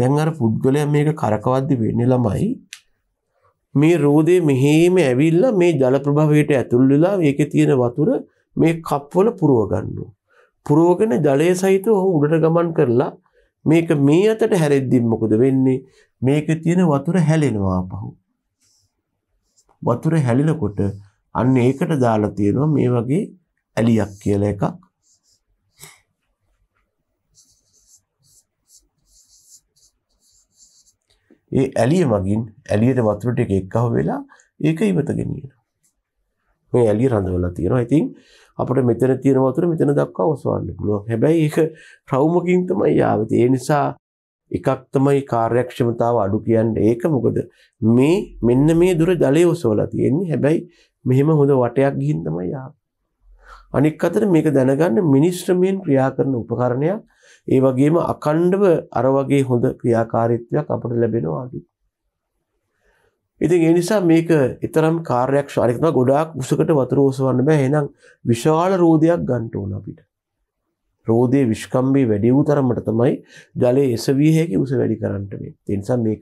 දැන් අර පුද්ගලයා මේක කරකවද්දි වෙන්නේ ළමයි මේ රෝදේ මෙහෙම ඇවිල්ලා මේ ජල ප්‍රභාවයට ඇතුල් වෙලා ඒකේ තියෙන වතුර මේ කප්වල පුරව ගන්නවා පුරවගෙන ජලය සහිතව උඩට ගමන් කරලා මේක මේ අතට හැරෙද්දී මොකද වෙන්නේ? මේක තියෙන වතුර හැලෙනවා පහු. වතුර හැලිනකොට අන්න ඒකට දාලා තියෙනවා මේ වගේ ඇලියක් කියලා එකක්. ඒ ඇලිය මගින් ඇලියට වතුර ටික එක්කව වෙලා ඒක ඉවත ගෙනියනවා. මේ ඇලිය රඳවලා තියෙනවා. ඉතින් අපට මෙතන තියෙන වතුර මෙතන දක්වා ඔසවන්න පුළුවන්. හැබැයි ඒක රවුමකින් තමයි යාවේ. ඒ නිසා එකක් තමයි කාර්යක්ෂමතාව අඩු කියන්නේ. ඒක මොකද මේ මෙන්න මේ දුර ජලය ඔසවලා තියෙන්නේ. හැබැයි මෙහෙම හොඳ වටයක් ගිහින් තමයි යාවේ. අනික් අතට මේක දැනගන්න මිනිස්ත්‍රමයෙන් ක්‍රියා කරන උපකරණයක්. ඒ වගේම අකණ්ඩව අර වගේ හොඳ ක්‍රියාකාරීත්වයක් අපට ලැබෙනවා අඩුයි. ඉතින් ඒ නිසා මේක එතරම් කාර්යයක් ශාරිකම ගොඩාක් උසකට වතුර ඔසවන්න බෑ එහෙනම් විශාල රෝදයක් ගන්න ඕන අපිට. රෝදයේ විශ්කම්භේ වැඩි වූ තරමට තමයි ජලය එසවිය හැකි උස වැඩි කරන්නට මේ. ඒ නිසා මේක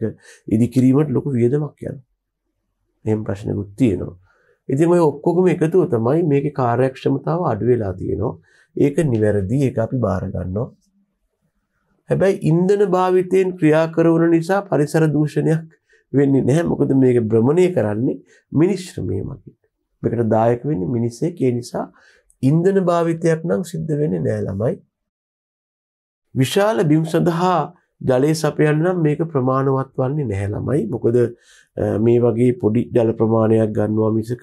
ඉදිකිරීමට ලොකු වියදමක් යනවා. එහෙම ප්‍රශ්නකුත් තියෙනවා. ඉතින් ඔය ඔක්කොගම එකතුව තමයි මේකේ කාර්යක්ෂමතාව අඩු වෙලා තියෙනවා. ඒක නිවැරදි ඒක අපි බාර ගන්නවා. හැබැයි ඉන්ධන භාවිතයෙන් ක්‍රියා කරන නිසා පරිසර දූෂණයක් වෙන්නේ නැහැ. මොකද මේක භ්‍රමණය කරන්නේ මිනිශ්‍රමයේ මගින්. මේකට දායක වෙන්නේ මිනිස්සෙක්. ඒ නිසා ඉන්ධන භාවිතයක් නම් සිද්ධ වෙන්නේ නැහැ ළමයි. විශාල බිම් සඳහා ජලය සපයන්න නම් මේක ප්‍රමාණවත් වන්නේ නැහැ ළමයි. මොකද මේ වගේ පොඩි ජල ප්‍රමාණයක් ගන්නවා මිසක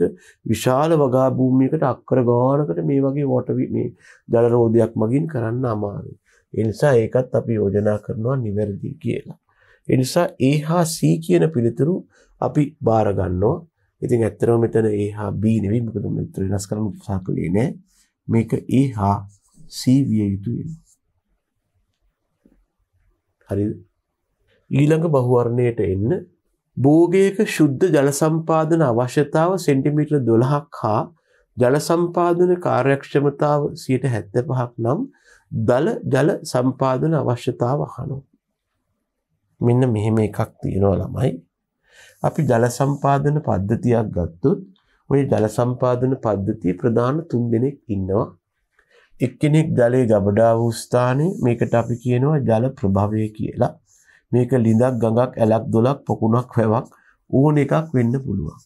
විශාල වගා භූමියකට අක්කර ගානකට මේ වගේ වොටර් මේ ජල රෝදයක් මගින් කරන්න අමාරුයි. ඒ නිසා ඒකත් අපි යෝජනා කරනවා නිවැරදි කියලා. ඒ නිසා A හා C කියන පිළිතුරු අපි බාර ගන්නවා. ඉතින් ඇත්තටම මෙතන A හා B නෙවෙයි මොකද මෙතන වෙනස් කරන්න උත්සාහ කළේ නෑ. මේක A හා C විය යුතු වෙනවා. හරිද? ඊළඟ බහුවර්ණයට එන්න භෝගයක ශුද්ධ ජල සම්පාදන අවශ්‍යතාව සෙන්ටිමීටර් 12ක් හා ජල සම්පාදන කාර්යක්ෂමතාව 75ක් නම් දල ජල සම්පාදන අවශ්‍යතාව අහනවා. මෙන්න මෙහෙම එකක් තියෙනවා ළමයි. අපි ජල සම්පාදන පද්ධතියක් ගත්තොත් ওই ජල සම්පාදන පද්ධතියේ ප්‍රධාන තුන් දෙනෙක් ඉන්නවා. එක්කෙනෙක් ජලයේ ගබඩා වූ ස්ථානයේ මේකට අපි කියනවා ජල ප්‍රභවය කියලා. මේක ලිඳක් ගඟක් ඇලක් දොලක් පොකුණක් වැවක් ඕන එකක් වෙන්න පුළුවන්.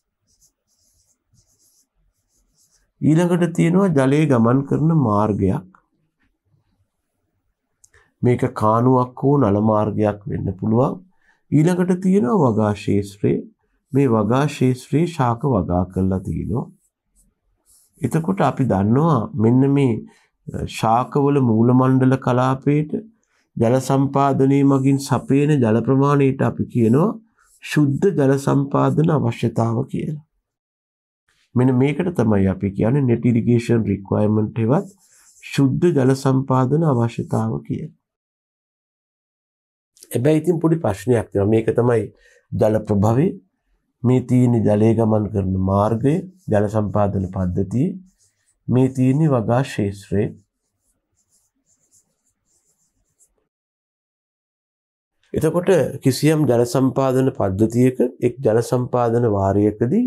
ඊළඟට තියෙනවා ජලයේ ගමන් කරන මාර්ගයක්. මේක කානුවක් හෝ නල මාර්ගයක් වෙන්න පුළුවන්. ඊළඟට තියෙනවා වගා ශේස්ත්‍රේ. මේ වගා ශේස්ත්‍රේ ශාක වගා කරලා තිනවා. එතකොට අපි දන්නවා මෙන්න මේ ශාකවල මූල මණ්ඩල කලාපයේට ජල සම්පාදනයේ මගින් සපේන ජල ප්‍රමාණයට අපි කියනවා ශුද්ධ ජල සම්පාදන අවශ්‍යතාව කියලා. මෙන්න මේකට තමයි අපි කියන්නේ net irrigation requirement එකවත් ශුද්ධ ජල සම්පාදන අවශ්‍යතාව කියලා. එබැයි ඉතින් පොඩි ප්‍රශ්නයක් තියෙනවා. මේක තමයි ජල ප්‍රභවය. මේ තියෙන ජලය ගමන් කරන මාර්ගය, ජල සම්පාදන පද්ධතිය, මේ තියෙන වගා ශේෂ්ත්‍රය. එතකොට කිසියම් ජල සම්පාදන පද්ධතියක එක් ජල සම්පාදන වාරයකදී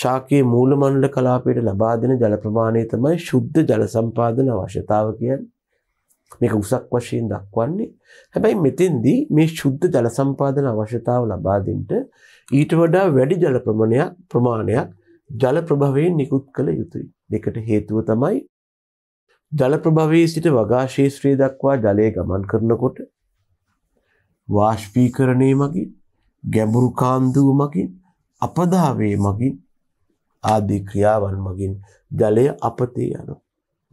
ශාකයේ මූලමණ්ඩල කලාපයට ලබා දෙන ජල ප්‍රමාණය තමයි ශුද්ධ ජල සම්පාදන අවශ්‍යතාව කියන්නේ. මේක උසක් වශයෙන් දක්වන්නේ. හැබැයි මෙතෙන්දී මේ ශුද්ධ ජල සම්පාදන අවශ්‍යතාව ලබා දෙන්නට ඊට වඩා වැඩි ජල ප්‍රමාණයක් ප්‍රමාණයක් ජල ප්‍රභවයෙන් නිකුත් කළ යුතුයි. දෙකට හේතුව තමයි ජල ප්‍රභවයේ සිට වගා ශේෂ්ත්‍රය දක්වා ජලය ගමන් කරනකොට වාෂ්පීකරණය මගින් ගැඹුරු කාන්දුව මගින් අපදාවේ මගින් ආදී ක්‍රියාවන් මගින් ජලය අපතේ යනවා.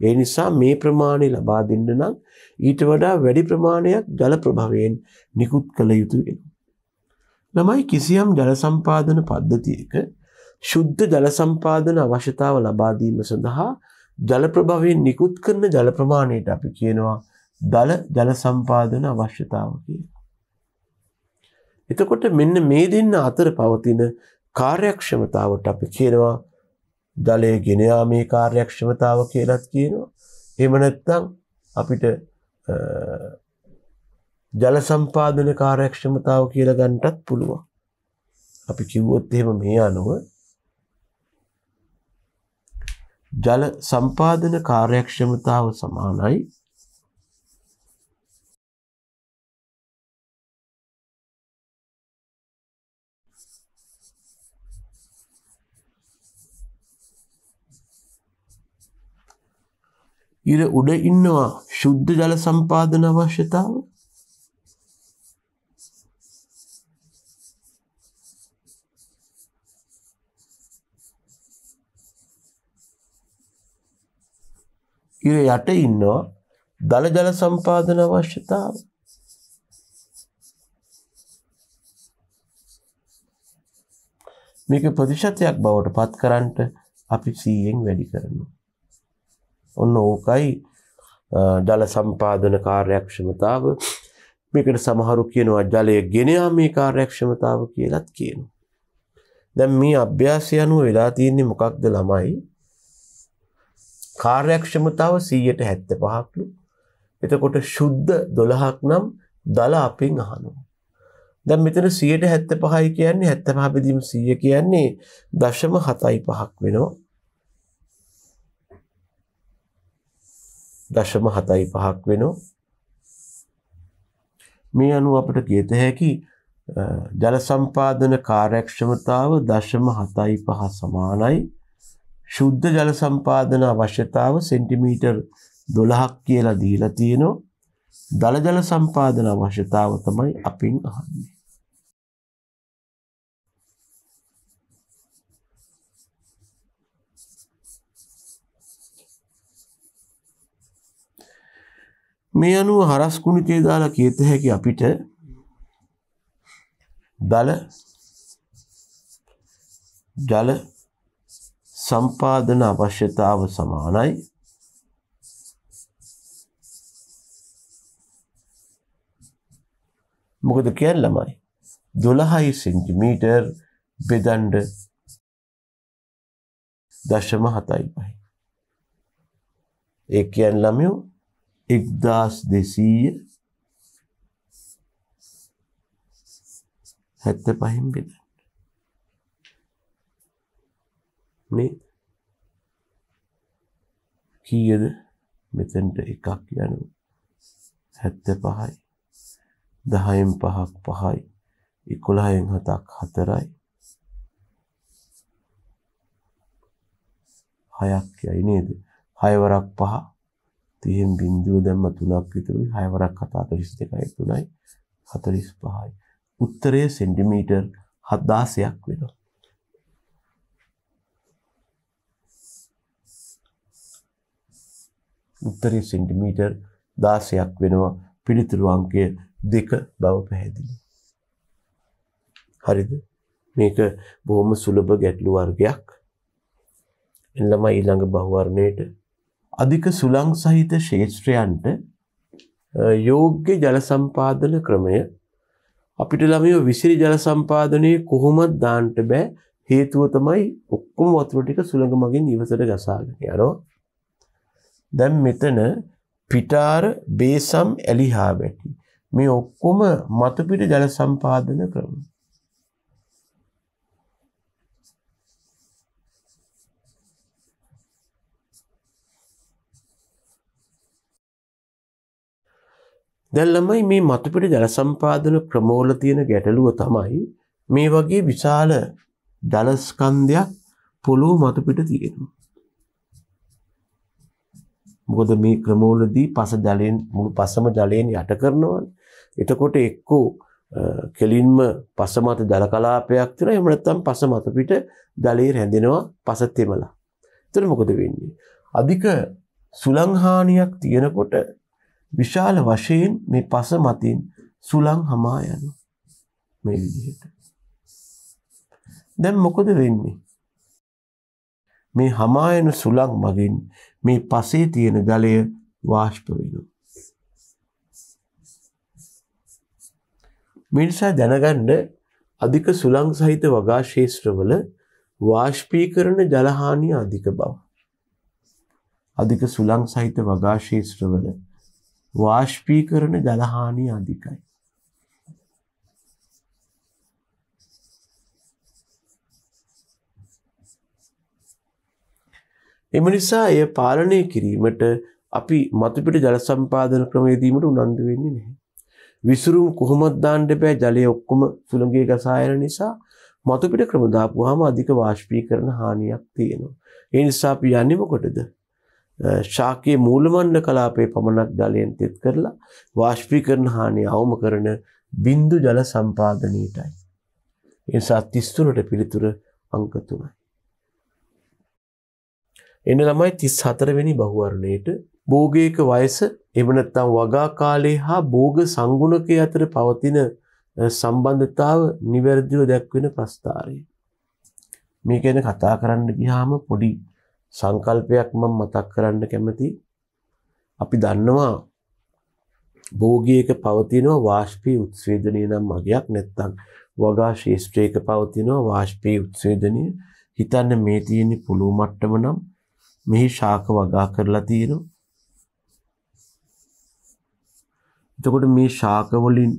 ඒ නිසා මේ ප්‍රමාණය ලබා දෙන්න නම් ඊට වඩා වැඩි ප්‍රමාණයක් ජල ප්‍රභවයෙන් නිකුත් කළ යුතු වෙනවා. ළමයි කිසියම් ජල සම්පාදන පද්ධතියක ශුද්ධ ජල සම්පාදන අවශ්‍යතාව ලබා දීම සඳහා ජල ප්‍රභවයෙන් නිකුත් කරන ජල ප්‍රමාණයට අපි කියනවා දල ජල සම්පාදන අවශ්‍යතාව කියලා. එතකොට මෙන්න මේ දෙන්න අතර පවතින කාර්යක්ෂමතාවට අපි කියනවා දලය ගෙනයා මේ කාර්යක්ෂමතාව කියලත් කියනවා. එමනැත්තං අපිට ජල සම්පාධන කාර්යක්ෂමතාව කියල ගන්ටත් පුළුවන්. අපි කිව්වොත් එහෙම මේ අනුව ජල සම්පාධන කාර්යක්ෂමතාව සමානයි ඉර උඩ ඉන්නවා ශුද්ධ ජල සම්පාදන අවශ්‍යතාව ඉර යට ඉන්නවා දළ ජල සම්පාදන අවශ්‍යතාව මේක ප්‍රතිශතයක් බවට පත් කරන්නට අපි සීයෙන් වැඩි කරනවා ඔන්න ඕකයි ජල සම්පාදන කාර්යක්ෂමතාව මේකට සමහරු කියනවා ජලය ගෙනයා මේ කාර්යක්ෂමතාව කියලත් කියන. දැන් මේ අභ්‍යාසය අනුව වෙලා තියෙන්නේ මොකක්ද ළමයි කාර්යක්ෂමතාව සීයට හැත්ත පහක්ලු එතකොට ශුද්ධ දොළහක් නම් දල අපින් අහනවා. දැන් මෙතන සියයට හැත්ත පහයි කියන්නේ හැත්ත පහ බෙදීම සීය කියන්නේ දශම හතයි පහක් වෙනවා දශම හතයි පහක් වෙනෝ මේ අනුව අපට ගේත හැකි ජල සම්පාදන කාර්යක්ෂමතාව දශම හතයි පහ සමානයි ශුද්ධ ජල සම්පාදන අවශ්‍යතාව සෙන්ටිමීටර් දොළහක් කියලා දීලා තියෙනවා දළ ජල සම්පාදන අවශ්‍යතාව තමයි අපින් අහන්නේ මේ අනුව හරස් කුණිතේ දාලා කියත හැකි අපිට දල ජල සම්පාදන අවශ්‍යතාව සමානයි මොකද කියන්න ළමයි දොළහයි සෙන්ටිමීටර් බෙදන්ඩ දශම හතයි පයි ඒ කියන් ළමයෝ එක්දස් දෙසීය හැත්ත පහින් බෙදන්න නේ කියද මෙතැන්ට එකක් යනු හැත්ත පහයි දහයෙන් පහක් පහයි එකොළහයෙන් හතක් හතරයි හයක් යයි නේද හයවරක් පහ 30න් බිඳුව දැම්ම 3ක් විතරුයි 6 වරක් 7 42යි 3යි 45යි. උත්තරයේ සෙන්ටිමීටර් 7000ක් වෙනවා. උත්තරයේ සෙන්ටිමීටර් 16ක් වෙනවා. පිළිතුරු අංකය 2 බව පැහැදිලි. හරිද? මේක බොහොම සුලභ ගැටළු වර්ගයක්. එළම ඊළඟ බහුවර්ණයට අධික සුළං සහිත ශේත්‍රයන්ට යෝග්‍ය ජල සම්පාදන ක්‍රමය අපිට ළමයෝ විසිරි ජල සම්පාදනයේ කොහොමත් දාන්ට බෑ හේතුව තමයි ඔක්කොම වතුර ටික සුළඟ මගින් ඉවසට ගසාගෙන යනවා. දැන් මෙතන පිටාර බේසම් ඇලිහා වැටි. මේ ඔක්කොම මතුපිට ජල සම්පාදන ක්‍රම. දැල්ලමයි මේ මතුපිට ජල සම්පාදන ක්‍රමෝල තියෙන ගැටලුව තමයි මේ වගේ විශාල ජලස්කන්ධයක් පොළොව මතුපිට තියෙනවා. මොකද මේ ක්‍රමෝලදී පස ජලයෙන් මුළු පසම ජලයෙන් යට කරනවනේ. එතකොට එක්කෝ කෙලින්ම පස මත ජල කලාපයක් තියෙනවා. එහෙම නැත්නම් පස මත පිට ජලයේ රැඳෙනවා පස තෙමලා. එතන මොකද වෙන්නේ? අධික සුළං හානියක් තියෙනකොට විශාල වශයෙන් මේ පස මතින් සුළං හමා යන මේ විදිහට. දැන් මොකද වෙන්නේ? මේ හමායන සුළං මගින් මේ පසේ තියෙන ගලය වාෂ්ප වෙනවා. මේ නිසා දැනගන්න අධික සුළං සහිත වගා ශේෂ්ත්‍රවල වාෂ්පීකරණ ජලහානිය අධික බව. අධික සුළං සහිත වගා ශේෂ්ත්‍රවල වාෂ්පීකරණ ජලහානි අධිකයි. එම නිසා එය පාලනය කිරීමට අපි මතුපිට ජල සම්පාදන ක්‍රමේදීමට උනන්දු වෙන්නේ නැහැ. විසුරුම් කොහොමත් දාන්න බෑ ජලය ඔක්කොම සුළඟේ ගසායන නිසා මතුපිට ක්‍රම දාපුවාම අධික වාෂ්පීකරණ හානියක් තියෙනවා. ඒ නිසා අපි යන්නේ මොකටද? ශාකයේ මූලමණ්ඩ කලාපයේ පමණක් ජලයෙන් තෙත් කරලා වාෂ්පීකරණ හානිය අවම කරන බින්දු ජල සම්පාදනයටයි. ඒ නිසා 33ට පිළිතුර අංක 3යි. එන්න ළමයි 34 වෙනි බහුවර්ණයට භෝගයක වයස එහෙම නැත්නම් වගා කාලේ හා භෝග සංගුණකයේ අතර පවතින සම්බන්ධතාව නිවැරදිව දැක්වෙන ප්‍රස්තාරය. මේ ගැන කතා කරන්න ගියාම පොඩි සංකල්පයක් මම මතක් කරන්න කැමති අපි දන්නවා භෝගියක පවතිනවා වාෂ්පී උත්සේදනය නම් මගයක් නැත්තම් වගා ශේෂ්ත්‍රයක පවතිනවා වාෂ්පී උත්සේදනය හිතන්න මේ තියෙන පුළු මට්ටම නම් මෙහි ශාක වගා කරලා තියෙනවා එතකොට මේ ශාක වලින්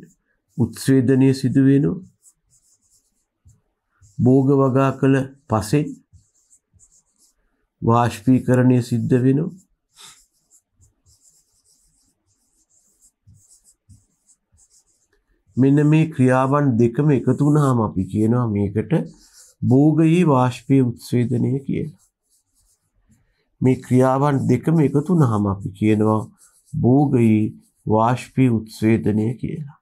උත්සේදනය සිදු වෙනවා භෝග වගා කළ පසෙන් වාෂ්පීකරණය සිද්ධ වෙනවා. මෙන්න මේ ක්‍රියාවන් දෙකම එකතු වුණාම අපි කියනවා මේකට භෝගයේ වාෂ්පීය උත්සේදනය කියලා. මේ ක්‍රියාවන් දෙකම එකතු වුණාම අපි කියනවා භෝගයේ වාෂ්පීය උත්සේදනය කියලා.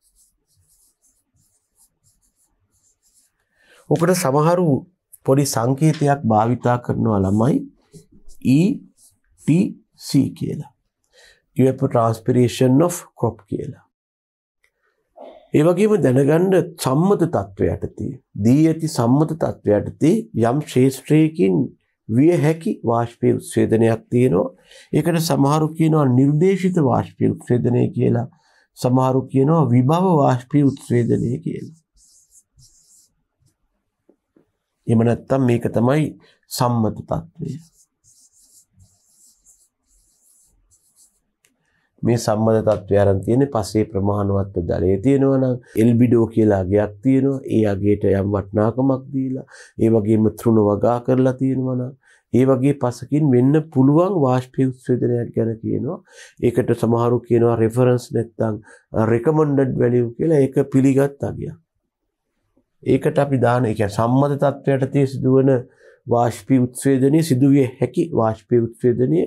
ඔකට සමහරු පොඩි සංකේතයක් භාවිතා කරනවා ළමයි ETC කියලා. ට්‍රන්ස්පිරේෂන් e of කොප් කියලා. ඒවගේම දැනගණ්ඩ සම්මත තත්ත්වයටති දී ඇති සම්මත තත්ත්වයටති යම් ශේෂත්‍රයකින් විය හැකි වාශ්පය උත්සේදනයක් තියෙනවා ඒකට සමහරු කියනවා නිර්දේශිත වාශ්පය උත්සේදනය කියලා සමහරු කියනවා විභව වාශ්පය උත්සේදනය කියලා. එමනැත්තම් මේක තමයි සම්මත තත්ත්වය. මේ සම්මත තත්ත්වය අරන් තියෙන්නේ පස්සේ ප්‍රමාණවත්ව දලයේ තියෙනවා නම් එල්බිඩෝ කියලා අගයක් තියෙනවා. ඒ අගයට යම් වටිනාකමක් දීලා ඒ වගේම තෘණ වගා කරලා තියෙනවා නම් ඒ වගේ පසකින් වෙන්න පුළුවන් වාෂ්පීය උත්සේදනයක් ගැන කියනවා. ඒකට සමහරු කියනවා රෙෆරන්ස් නැත්නම් රෙකමන්ඩඩ් වැලියු කියලා. ඒක පිළිගත් අගයක්. ඒකට අපි දාන ඒ කියන්නේ සම්මත තත්වයට තිය සිදුවන වාෂ්පීය උත්සේදනයේ සිදුවිය හැකි වාෂ්පීය උත්සේදනයේ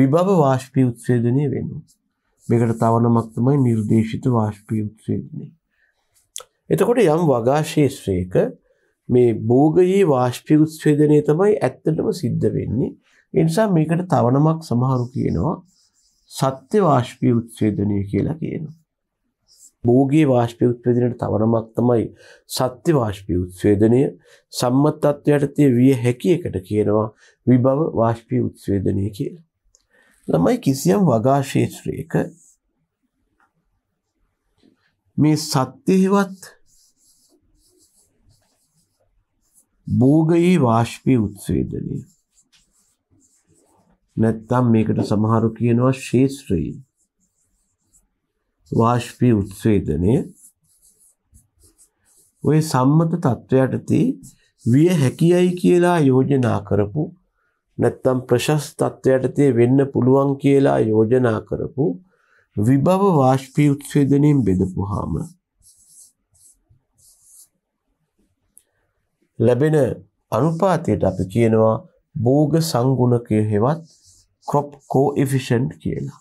විභව වාෂ්පීය උත්සේදනයේ වෙනවා. මේකට තවනමක් තමයි නිර්දේශිත වාශ්පීත්‍රයදන. එතකොට යම් වගාශේෂත්‍රයක මේ බෝගයේ වාශ්පියුත්ස්වේදනය තමයි ඇත්තටම සිද්ධ වෙන්නේ එනිසා මේකට තවනමක් සමහරු කියනවා සත්‍ය වාශ්පිය උත්ස්වේදනය කියලා කියනවා. බෝගයේ වාශ්පිය උත්වේදනයට තවනමක් තමයි සත්‍ය වාශ්පිය උත්ස්වේදනය සම්මත් තත්ත්වයට තිය විය හැකි එකට කියනවා විභව වාශ්පිය උත්ස්වේදනය කියලා. ළමයි කිසියම් වගා ශේත්‍රයක මේ සත්‍යහෙවත් බෝගයේ වාශ්පී උත්සේදනය නැත්තම් මේකට සමහරු කියනවා ශේත්‍රයේ වාශ්පී උත්සේදනය ඔය සම්මත තත්ත්වයටති විය හැකියයි කියලා යෝජනා කරපු නැත්තම් ප්‍රශස් තත්ත්වයටතේ වෙන්න පුළුවන් කියලා යෝජනා කරපු විභව වාශ්පී උත්සේදනයෙන් බෙදපුහාම. ලැබෙන අනුපාතයට අපි කියනවා බෝග සංගුණකය හෙවත් කොප් කෝ ඉෆිෂන්් කියලා.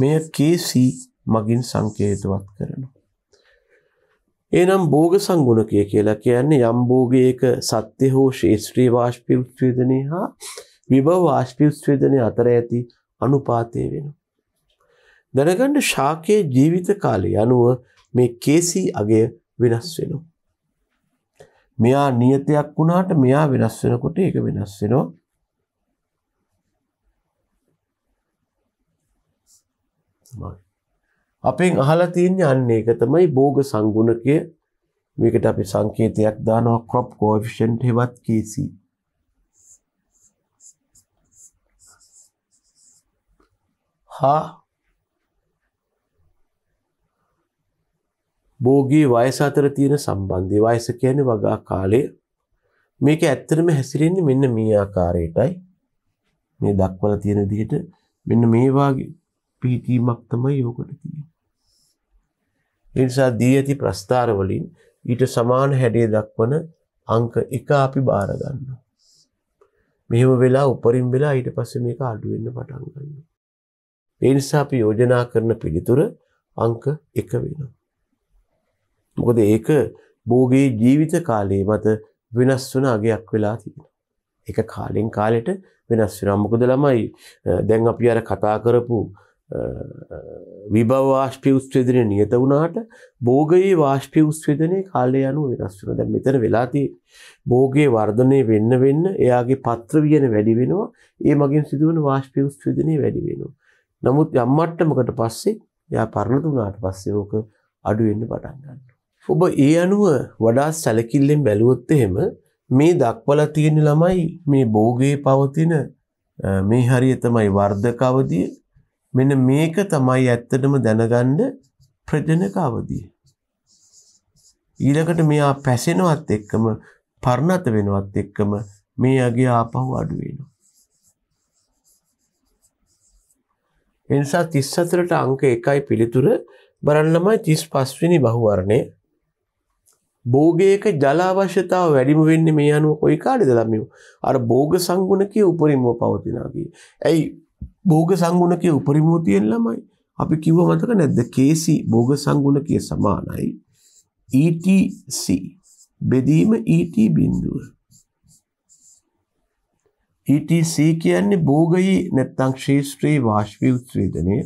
මෙය කේසි මගින් සංකේතවත් කරනවා. එනම් භෝග සංගුණකය කියලා කියන්නේ යම් භෝගයක සත්‍ය හෝ ශේෂ්ත්‍රී වාෂ්පිස්වේදනය හා විභව වාෂ්පිස්වේදනය අතර ඇති අනුපාතය වෙනවා. දැනගන්න ශාකයේ ජීවිත කාලය අනුව මේ කේසී අගය වෙනස් වෙනවා. මෙයා නියතයක් වුණාට මෙයා වෙනස් වෙනකොට ඒක වෙනස් වෙනවා. Right. අපෙන් අහලා තියෙන අන්න ඒක තමයි භෝග සංගුණකය මේකට අපි සංකේතයක් දානවා crop coefficient හෙවත් KC හා භෝගී වයස අතර තියෙන සම්බන්ධය වයස කියන්නේ වගා කාලය මේක ඇත්තටම හැසිරෙන්නේ මෙන්න මේ ආකාරයටයි මේ දක්වලා තියෙන විදිහට මෙන්න මේ වාගේ පිහිටීමක් තමයි යෝගට තියෙන්නේ එනිසා දී ඇති ප්‍රස්ථාරවලින් ඊට සමාන හැඩේ දක්වන අංක එක අපි බාරගන්න. මෙහෙම වෙලා උපරින් වෙලා ඊට පස්ස මේක අඩුවෙන්න පටන්ගන්න. එනිසා අපි යෝජනා කරන පිළිතුර අංක එක වෙනවා. මොකද ඒක බෝගේ ජීවිත කාලයේ මත වෙනස් වන අගයක් වෙලා තියෙන. එක කාලෙන් කාලෙට වෙනස් වෙනම්මකද ළමයි දැන් අපි අර කතා කරපු විභව වාශ්පය උස්්‍රේදනය නියත වුණාට බෝගයේ වාශ්පය උස්්‍රේදනය කාලය යනු වෙනස් වන දැ මෙතන වෙලාති බෝගයේ වර්ධනය වෙන්න වෙන්න එයාගේ පත්‍ර වියන වැඩි වෙනවා ඒ මගින් සිදුවන වාශ්පය උස්්‍රේදනය වැඩි වෙනවා. නමුත් යම්මට්ටමකට පස්සේ යා පරණතු වනාට පස්සේ ඕක අඩුවෙන්න පටන්ගන්න. ඔබ ඒ අනුව වඩා සැලකිල්ලෙන් බැලුවොත්ත එහෙම මේ දක්වල තියෙන ළමයි මේ බෝගයේ පවතින මේ හරිය තමයි වර්ධකවදිය මෙන්න මේක තමයි ඇත්තටම දැනගන්න ප්‍රජනක අවධිය. ඊළඟට මෙයා පැසෙනවත් එක්කම පරණත වෙනවත් එක්කම මේ යගේ ආපහු අඩු වෙනවා. එනිසා 34ට අංක 1යි පිළිතුර බලන්න ළමයි 35 වෙනි බහුවර්ණය. භෝගයක ජල අවශ්‍යතාව වැඩිම වෙන්නේ මේ අනුව කොයි කාලෙද ළමයෝ? අර භෝග සංගුණකයේ උපරිමව පවතිනවා කියේ. ඇයි භෝග සංගුණකයේ උපරිමෝ තියෙන ළමයි අපි කිව්ව මතක නැද්ද KC භෝග සංගුණකයේ සමානයි ETC බෙදීම ET බිඳුව ETC කියන්නේ භෝගයේ නැත්නම් ක්ෂේත්‍රයේ වාෂ්පී උත්සේදනය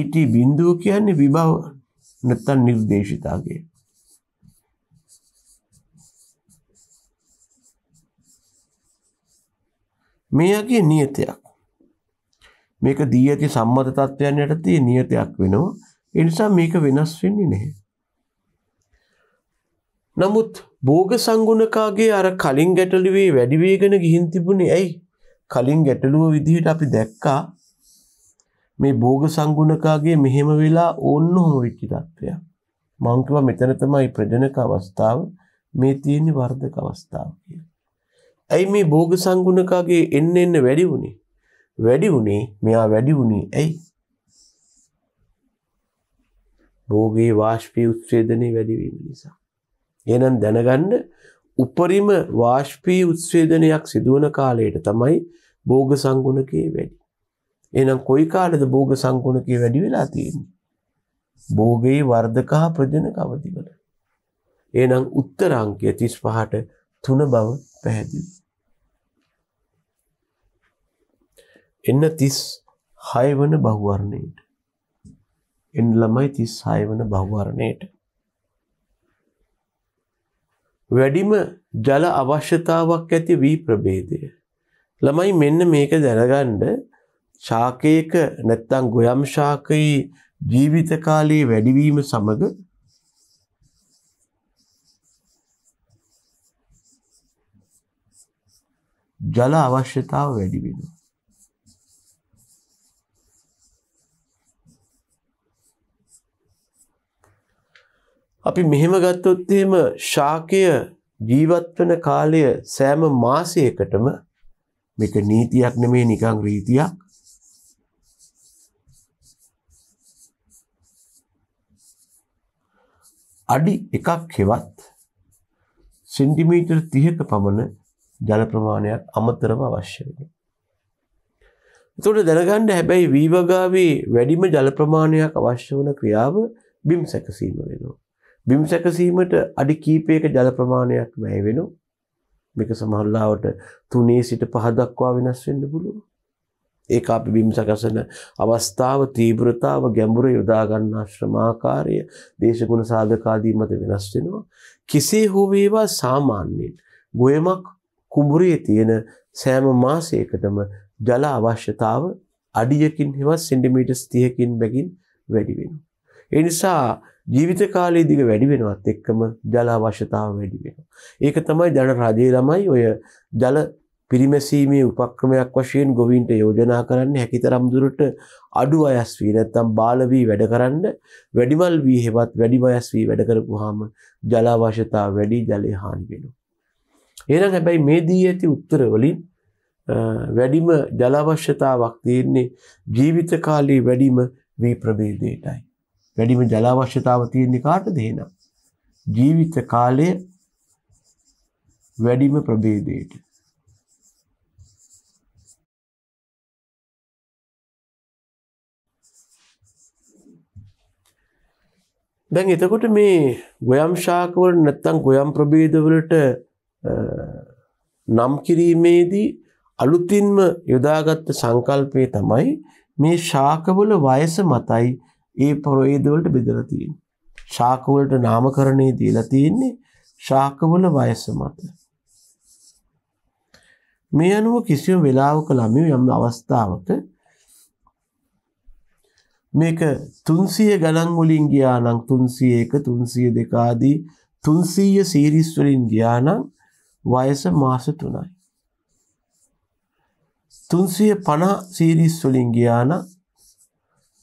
ET බිඳුව කියන්නේ විභව නැත්නම් නිර්දේශිතාගේ මේ අගේ නියතයක්. මේක දී ඇති සම්මත තත්ත්වයන් යටතේ නියතයක් වෙනවා. ඒ නිසා මේක වෙනස් වෙන්නේ නැහැ. නමුත් භෝග සංගුණකාගේ අර කලින් ගැටලුවේ වැඩි වේගන ගිහින් තිබුණේ ඇයි? කලින් ගැටලුව විදිහට අපි දැක්කා මේ භෝග සංගුණකාගේ මෙහෙම වෙලා ඕන්න ඔහොම වෙච්ච තත්ත්වයක්. මං කිව්වා මෙතන තමයි ප්‍රජනක අවස්ථාව මේ තියෙන වර්ධක අවස්ථාව කියලා. ඇයි මේ භෝග සංගුණකාගේ එන්න එන්න වැඩි වුණේ? වැඩි වුණේ මෙයා වැඩි වුණේ ඇයි? භෝගේ වාෂ්පී උත්සේදනයේ වැඩි වීම නිසා. එහෙනම් දැනගන්න උපරිම වාෂ්පී උත්සේදනයක් සිදුවන කාලයට තමයි භෝග සංගුණකයේ වැඩි. එහෙනම් කොයි කාලෙද භෝග සංගුණකයේ වැඩි වෙලා තියෙන්නේ? භෝගේ වර්ධකහ ප්‍රජන කවතිවල. එහෙනම් උත්තර අංකය 35ට තුන බව පැහැදිලි. එන්න තිස් හයවන බහුවරණයට එන් ළමයි තිස් හයවන බහුවරණයට වැඩිම ජල අවශ්‍යතාවක් ඇති වී ප්‍රබේදය ළමයි මෙන්න මේක දැනගණ්ඩ ශාකයක නැත්තං ගොයම් ශාකයේ ජීවිත කාලයේ වැඩිවීම සමඟ ජල අවශ්‍යතාව වැඩිවෙනවා අපි මෙහෙම ගත්තොත් එහෙම ශාකය ජීවත් වෙන කාලය සෑම මාසයකටම මේක නීතියක් නෙමේ නිකං රීතියක් අඩි එකක් හෙවත් සෙන්ටිමීටර් තිහක පමණ ජල ප්‍රමාණයක් අමතරව අවශ්‍ය වෙන. එතකොට දැනගන්න හැබැයි වීවගාවේ වැඩිම ජල ප්‍රමාණයක් අවශ්‍ය වන ක්‍රියාව බිම් සැකසීම වෙනවා. බිම් සැකසීමට අඩි කීපයක ජල ප්‍රමාණයක් වැය වෙනවා. මේක සමහරවිට තුනේ සිට පහ දක්වා වෙනස් වෙන්න පුළුවන්. ඒක අපි බිම් සකසන අවස්ථාව, තීව්‍රතාව, ගැඹුර යොදා ගන්න ශ්‍රමාකාරය, දේශගුණ සාධකාදී මත වෙනස් වෙනවා. කෙසේ හෝ වේවා සාමාන්‍යයෙන් ගොයමක් කුඹුරේ තියෙන සෑම මාසයකටම ජල අවශ්‍යතාව අඩියකින් හෙවත් සෙන්ටිමීටර් 30කින් බැගින් වැඩි වෙනවා. ඒ නිසා ජීවිත කාලයේ දිග වැඩි වෙනවත් එක්කම ජල අවශ්‍යතාව වැඩි වෙනවා. ඒක තමයි ජන රජය ළමයි ඔය ජල පිරිමැසීමේ උපක්‍රමයක් වශයෙන් ගොවීන්ට යෝජනා කරන්නේ හැකිතරම් දුරට අඩු අයස් වී නැත්නම් බාල වී වැඩ කරන්න වැඩිමල් වී හෙවත් වැඩි වයස් වී වැඩ කරපුවාම ජල අවශ්‍යතාව වැඩි ජලය හානි වෙනවා. එහෙනම් හැබැයි මේ දී ඇති උත්තර වලින් වැඩිම ජල අවශ්‍යතාවක් තියෙන්නේ ජීවිත කාලයේ වැඩිම වී ප්‍රභේදයටයි. වැඩිම ජල අවශ්‍යතාව තියෙන්නේ කාටද එහෙනම්? ජීවිත කාලය වැඩිම ප්‍රභේදයට. දැන් එතකොට මේ ගොයම් ශාකවල නැත්තම් ගොයම් ප්‍රභේදවලට නම් කිරීමේදී අලුතින්ම යොදාගත්ත සංකල්පය තමයි මේ ශාකවල වයස මතයි ඒ පොරොේදවලට බෙදලා තියෙන්නේ. ශාකවලට නාමකරණය දීලා තියෙන්නේ ශාකවල වයස මත. මේ අනුව කිසියම් වෙලාවක ළමයෝ යම් අවස්ථාවක මේක 300 ගණන් වලින් ගියා නම් 301 302 ආදී 300 සීරීස් වලින් ගියා නම් වයස මාස 3යි. 350 සීරීස් වලින් ගියා නම්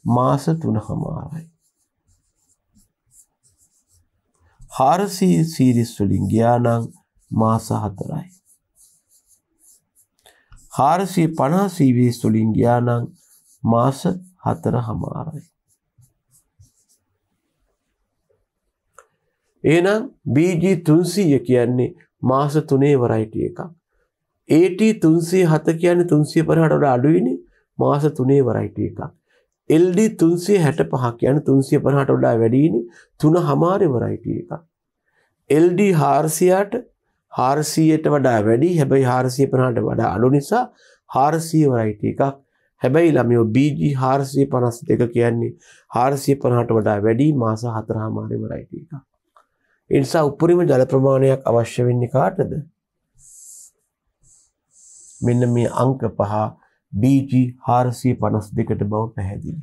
මාස 3මාරයි. 400 සීරීස් වලින් ගියා නම් මාස 4යි. 450 සීරීස් වලින් ගියා නම් මාස 4මාරයි. එහෙනම් BG 300 කියන්නේ මාස 3 වරයිටි එකක්. AT 307 කියන්නේ 350ට වඩා අඩුයිනේ මාස 3 වරයිටි එකක්. LD 365 කියන්නේ 350ට වඩා වැඩිනේ 3 හමාරේ variety එකක්. LD 400ට 400ට වඩා වැඩි හැබැයි 450ට වඩා අඩු නිසා 400 variety එකක්. හැබැයි ළමයෝ BG 452 කියන්නේ 450ට වඩා වැඩි මාස 4 හමාරේ variety එකක්. ඒ නිසා උපරිම ජල ප්‍රමාණයක් අවශ්‍ය වෙන්නේ කාටද? මෙන්න මේ අංක පහ BG 452ට බව පැහැදිලි.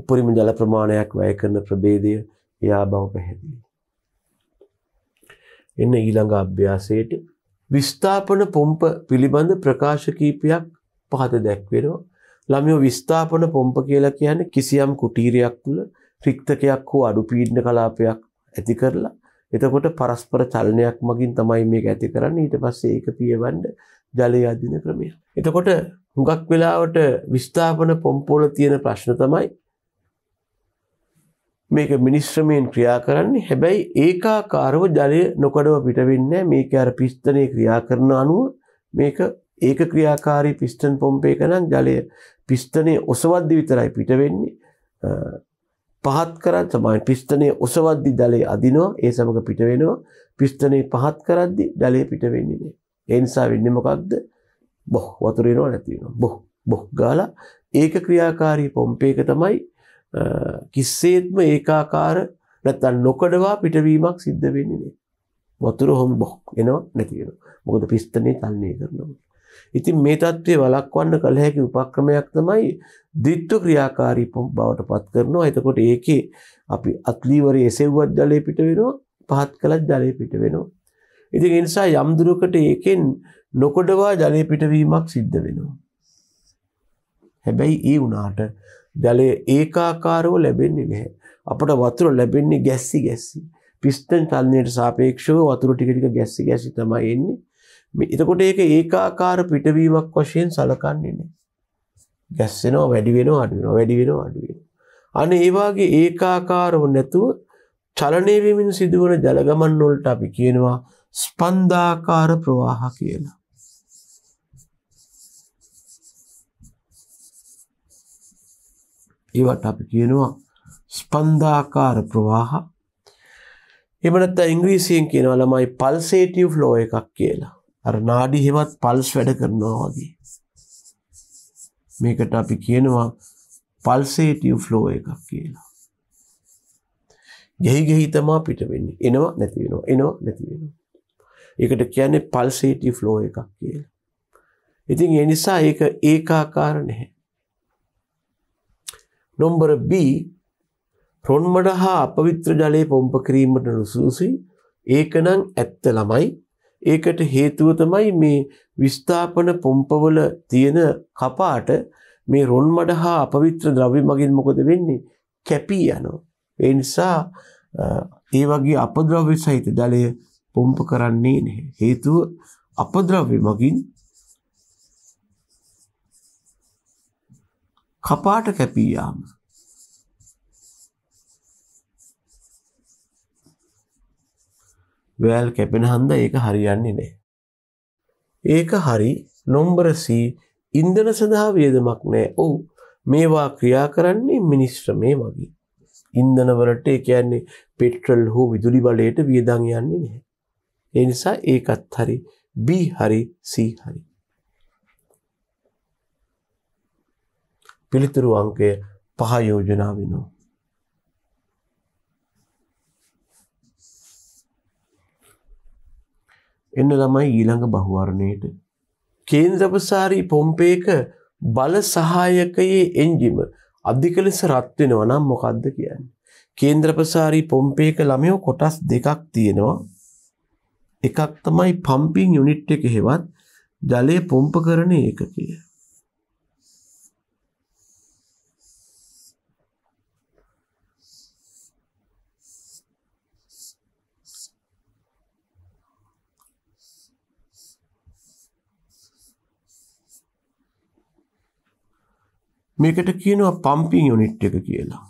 උපරිම ජල ප්‍රමාණයක් වැය කරන ප්‍රභේදය එයා බව පැහැදිලි. එන්න ඊළඟ අභ්‍යාසයට විස්ථාපන පොම්ප පිළිබඳ ප්‍රකාශ කීපයක් පහත දැක්වෙනවා. ළමයෝ විස්ථාපන පොම්ප කියලා කියන්නේ කිසියම් කුටීරයක් තුළ රික්තකයක් හෝ අඩුපීඩන කලාපයක් ඇති කරලා එතකොට පරස්පර චලනයක් මගින් තමයි මේක ඇති කරන්න ඊට පස්සේ ඒක පියවන්න ජලය අධින ක්‍රමය. එතකොට හුඟක් වෙලාවට විස්ථාපන පොම්පෝල තියෙන ප්‍රශ්න තමයි මේක මිනිස්ශ්‍රමයෙන් ක්‍රියා කරන්නේ හැබැයි ඒකාකාරව ජලය නොකඩව පිටවෙන්න මේක අර පිස්තනය ක්‍රියා කරන අනුව මේක ඒක ක්‍රියාකාරී පිස්ටන් පොම්පේක නම් ජලය පිස්තනය ඔසවද්දි විතරයි පිටවෙන්නේ පහත් කරත් සමයි පිස්තනය ඔසවද්දි ජලය අදිනවා ඒ සමඟ පිටවෙනවා පිස්තනය පහත් කරද්දි ජලය පිටවෙන්නේ නෑ ඒ නිසා වෙන්නේ මොකක්ද? බොහ් වතුර එනවා නැති වෙනවා. බොහ් බොහ් ගාලා ඒක ක්‍රියාකාරී පොම්පේක තමයි කිසිසේත්ම ඒකාකාර නැත්තම් නොකඩවා පිටවීමක් සිද්ධ වෙන්නේ නෑ. වතුර හොම් බොහ් එනවා නැති වෙනවා. මොකද පිස්තනේ තල්නේ කරනවා. ඉතින් මේ தત્ත්වය වළක්වන්න කල හැකි උපක්‍රමයක් තමයි ද්විත්ව ක්‍රියාකාරී පොම්ප බවට පත් කරනවා. එතකොට ඒකේ අපි අත්ලීවරයේ එසෙව්වත් ජලය පිට වෙනවා. පහත් කළත් ජලය පිට වෙනවා. ඉතින් ඒ නිසා යම් දුරකට ඒකෙන් නොකොඩවා ජලය පිටවීමක් සිද්ධ වෙනවා. හැබැයි ඒ වුණාට ජලය ඒකාකාරව ලැබෙන්නේ නැහැ. අපට වතුර ලැබෙන්නේ ගැස්සි ගැස්සි. පිස්ටන් චලනයට සාපේක්ෂව වතුර ටික ටික ගැස්සි ගැස්සි තමයි එන්නේ. මේ එතකොට ඒක ඒකාකාර පිටවීමක් වශයෙන් සලකන්නේ නැහැ. ගැස්සෙනවා වැඩි වෙනවා අඩු වෙනවා වැඩි වෙනවා අඩු වෙනවා. අනේ ඒ වාගේ ඒකාකාරව නැතුව චලනය වෙමින් සිදුවන ජල ගමන් වලට අපි කියනවා ස්පන්දාකාර ප්‍රවාහ කියලා. ඒවට අපි කියනවා ස්පන්දාකාර ප්‍රවාහ එමනත් ඉංග්‍රීසියෙන් කියනවා ළමයි පල්සේටව් ලෝ එකක් කියලා අර නාඩි හෙවත් පල්ස් වැඩ කරනවා වගේ මේකට අපි කියනවා පල්සේටව් ලෝ එකක් කියලා ගෙහි ගෙහිතමා පිට වෙන්නේ එනවා නැතිවෙනවා එනවා නැතිවෙනවා එකට කියන්නේ පල්සේටි ෆ්ලෝ එකක් කියලා. ඉතින් ඒ නිසා ඒක ඒකාකාර නැහැ. නොම්බර B රොන්මඩ හා අපවිත්‍ර ජලය පොම්ප කිරීමට නුසුසුයි. ඒකනම් ඇත්ත ළමයි. ඒකට හේතුව තමයි මේ විස්ථාපන පොම්පවල තියෙන කපාට මේ රොන්මඩ හා අපවිත්‍ර ද්‍රව්‍ය මගින් මොකද වෙන්නේ? කැපී යනවා. ඒ නිසා ඒ වගේ අපද්‍රව්‍ය සහිත ජලය පොම්ප කරන්නේ නැහැ. හේතුව අපද්‍රව්‍ය මගින් කපාට කැපී යාම. වැල් කැපෙන හන්ද ඒක හරියන්නේ නැහැ. ඒක හරි නොම්බර C ඉන්ධන සඳහා වියදමක් නැහැ. ඔව් මේවා ක්‍රියා කරන්නේ මිනිස්ත්‍රමේ වගේ. ඉන්ධන වලට ඒ කියන්නේ පෙට්‍රල් හෝ විදුලි බලයට වියදම් යන්නේ නැහැ. ඒ නිසා ඒකත් හරි B හරි C හරි. පිළිතුරු අංකය පහ යෝජනා වෙනවා. එන්න ළමයි ඊළඟ බහුවරණයට. කේන්ද්‍රපසාරී පොම්පේක බල සහායකයේ එන්ජිම අධික ලෙස රත් වෙනවා නම් මොකද්ද කියන්නේ? කේන්ද්‍රපසාරී පොම්පේක ළමයෝ කොටස් දෙකක් තියෙනවා. එකක් තමයි පම්පින් යුනිට් එක හෙවත් ජලය පොම්ප කරන ඒකකය. මේකට කියනවා පම්පින් යුනිට් එක කියලා.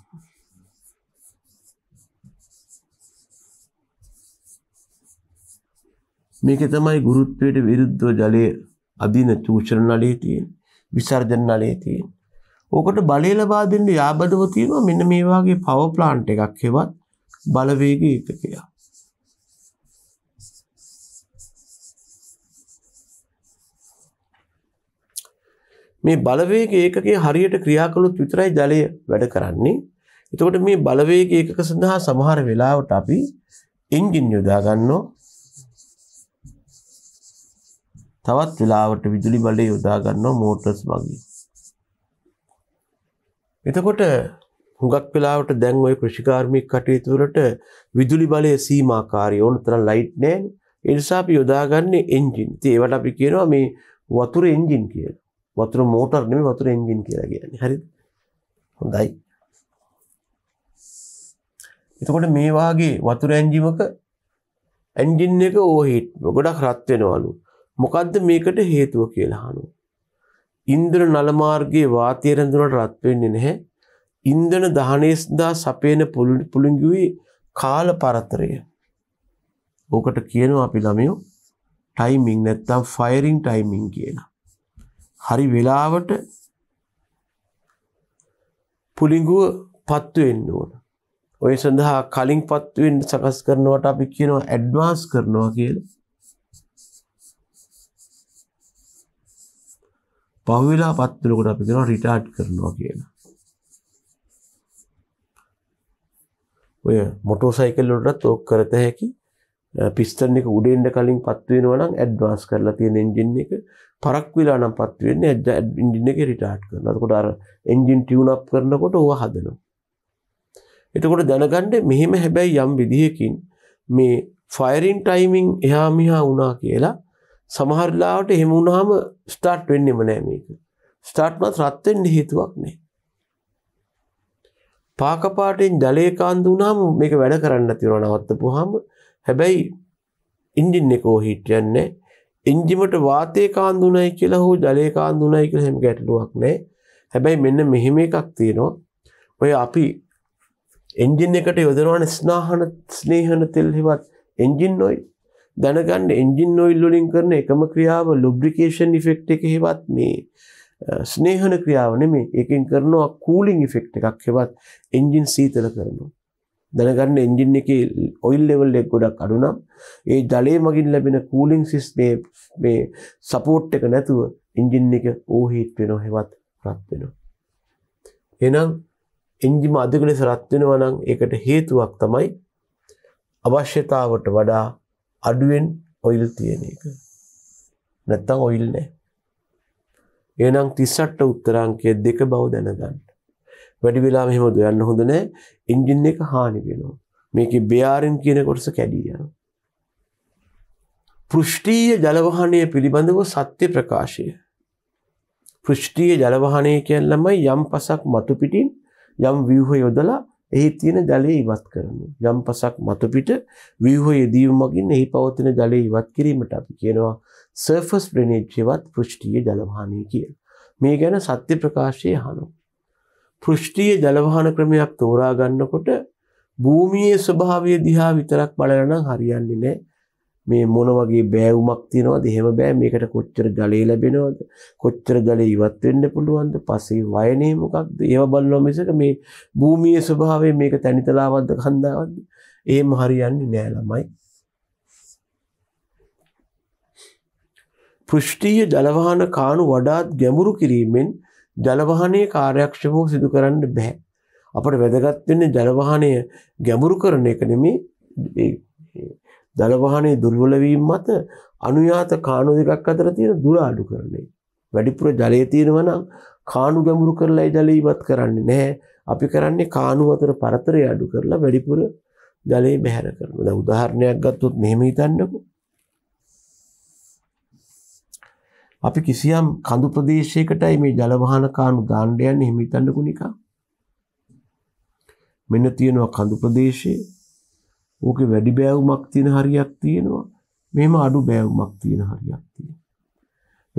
මේක තමයි ගුරුත්වයට විරුද්ධව ජලය අදින චූෂණ නලේ තියෙන විසර්ජන නලේ තියෙන. ඕකට බලය ලබා දෙන්න යාබදව තියෙනවා මෙන්න මේ වගේ පවර් ප්ලාන්ට් එකක් හෙවත් බලවේග ඒකකයක්. මේ බලවේග ඒකකයේ හරියට ක්‍රියා කළොත් විතරයි ජලය වැඩ කරන්නේ. එතකොට මේ බලවේග ඒකක සඳහා සමහර වෙලාවට අපි එන්ජින් යොදා ගන්නවා. තවත් වෙලාවට විදුලි බලය යොදා ගන්නවා මෝටර්ස් වගේ. එතකොට හුඟක් වෙලාවට දැන් ওই කෘෂිකාර්මික කටයුතු වලට විදුලි බලය සීමාකාරී ඕන තරම් ලයිට් නැහැ. ඒ නිසා අපි යොදාගන්නේ එන්ජින්. ඉතින් ඒවට අපි කියනවා මේ වතුර එන්ජින් කියලා. වතුර මෝටර් නෙමෙයි වතුර එන්ජින් කියලා කියන්නේ. හරිද? හොඳයි. එතකොට මේ වාගේ වතුර එන්ජිමක එන්ජින් එක ඕහිට් ගොඩක් රත් වෙනවලු. මොකද්ද මේකට හේතුව කියලා අහනවා. ඉන්ද්‍ර නල මාර්ගයේ වාතය රැඳුනට රත් වෙන්නේ නැහැ. ඉන්ධන දහනය සඳහා සපේන පුළුංගුවේ කාල පරතරය. ඕකට කියනවා අපි ළමයෝ ටයිමින් නැත්තම් ෆයරින් ටයිමින් කියලා. හරි වෙලාවට පුළිඟුව පත්තු වෙන්න ඕන. ඔය සඳහා කලින් පත්තු වෙන්න සකස් කරනවට අපි කියනවා ඇඩ්වාන්ස් කරනවා කියලා. පවවෙලා පත්වලකොට අපි කෙන රිටාඩ් කරනවා කියන ඔය මොටෝසයිකල්ලොටත් ඕක් කරත හැකි පිස්ටන් එක උඩෙන්ඩ කලින් පත්වෙනවනම් ඇඩ්වාස් කරලා තියෙන එන්ජින් එක පරක් වෙලා නම් පත්වවෙන්නේ ඇඩ් ඉන්ජින එක රිටාට් කරනකොට අර එන්ජින් ටියවුනක් කරනකොට ඕ හදනවා එතකොට දැනගණ්ඩ මෙහෙම හැබැයි යම් විදිහකින් මේ ෆයිරින් ටයිමිං එහා මිහා වුණා කියලා සමහරලාට එහෙම වුණාම ස්ටාර්ට් වෙන්නෙම නෑ මේක. ස්ටාර්ට්මත් රත් වෙන්න හේතුවක් නෑ. පාක පාටෙන් ජලය කාන්දු වුණාම මේක වැඩ කරන්න තියෙනවා නවත්තපුවාම. හැබැයි එන්ජින් එක හීට් යන්නේ එන්ජිමට වාතය කාන්දු නැයි කියලා හෝ ජලය කාන්දු නැයි කියලා හැම ගැටලුවක් නෑ. හැබැයි මෙන්න මෙහෙම එකක් තියෙනවා. ඔය අපි එන්ජින් එකට යොදනවන ස්නාහන ස්නේහන තෙල් හෙවත් එන්ජින් ඔයිල් දැනගන්න එන්ජින් ඔයිල් වලින් කරන එකම ක්‍රියාව ලුබ්‍රිකේෂන් ඉෆෙක්ට් එක හෙවත් මේ ස්නේහන ක්‍රියාව නෙමේ ඒකෙන් කරනවා කූලින් ඉෆෙක්ට් එකක් හෙවත් එන්ජින් සීතල කරනවා දැනගන්න එන්ජින් එක ඔයිල් ලෙවල් එක ගොඩක් අඩුනම් ඒ ජලය මගින් ලැබෙන කූලින් සිස්ටේ මේ සපෝට් එක නැතුව එන්ජින් එක ඕහිට් වෙනවා හෙවත් රත් වෙනවා එහෙනම් එන්ජිම අධික ලෙස රත් වෙනවා නම් ඒකට හේතුවක් තමයි අවශ්‍යතාවට වඩා අඩුවෙන් ඔයිල් තියෙන එක නැත්තං ඔයිල් නෑ ඒනම් තිස්සට්ට උත්තරංකය දෙක බව දැනගන්න වැඩි වෙලා මෙහෙම දොයන්න හොඳ නෑ ඉංජින් එක හානි වෙනවා මේක බ්‍යාරෙන් කියන කොටස කැඩීයන පෘෂ්ටීය ජලවහනය පිළිබඳව සත්‍ය ප්‍රකාශය පෘෂ්ටීය ජලවහනය කියල්ලමයි යම් පසක් මතුපිටින් යම් ව්‍යහෝ යොදලා එහි තියෙන ජලය ඉවත් කරනවා. යම්පසක් මතුපිට ව්‍යුහ යෙදීම මගින් එහි පවතින ජලය ඉවත් කිරීමට අපි කියනවා සර්ෆස් ඩ්‍රේනේජ් හෙවත් පෘෂ්ඨීය ජලවාහනය කියලා. මේ ගැන සත්‍ය ප්‍රකාශයේ අහනවා. පෘෂ්ඨීය ජලවාහන ක්‍රමයක් තෝරා ගන්නකොට භූමියේ ස්වභාවය දිහා විතරක් බලලා නම් හරියන්නේ නැහැ. මේ මොන වගේ බෑවුමක් තියෙනවද එහෙම බෑ මේකට කොච්චර ගලේ ලැබෙනවද කොච්චර ගලේ ඉවත් වෙන්න පුළුවන්ද පස්සේ වයනේ මොකක්ද ඒව බලනවා මිසක මේ භූමියේ ස්වභාවය මේක තනිතලාවද්ද කන්දාවද්ද එහෙම හරියන්නේ නෑ ළමයි පෘෂ්ඨීය ජලවාහන කාණු වඩාත් ගැඹුරු කිරීමෙන් ජලවාහනයේ කාර්යක්ෂමව සිදු කරන්න බෑ අපට වැදගත් වෙන්නේ ජලවාහනය ගැඹුරු කරන එක නෙමෙයි දළවාහනේ දුර්වලවීම් මත අනුයාත කාණු දෙකක් අතර තියෙන දුර අඩු කරන්නේ. වැඩිපුර ජලය තියෙනවනම් කාණු ගැඹුරු කරලා ජලය ඉවත් කරන්නේ නැහැ. අපි කරන්නේ කාණු අතර පරතරය අඩු කරලා වැඩිපුර ජලය බැහැර කරනවා. දැන් උදාහරණයක් ගත්තොත් මෙහෙම හිතන්නකෝ. අපි කිසියම් කඳු ප්‍රදේශයකටයි මේ ජලවාහන කාණු දාන්න යන්නේ හිතන්නකෝ නිකන්. මෙන්න තියෙනවා කඳු ප්‍රදේශයේ ඕකේ වැඩි බෑවුමක් තියෙන හරියක් තියෙනවා. මෙහෙම අඩු බෑවුමක් තියෙන හරියක් තියෙනවා.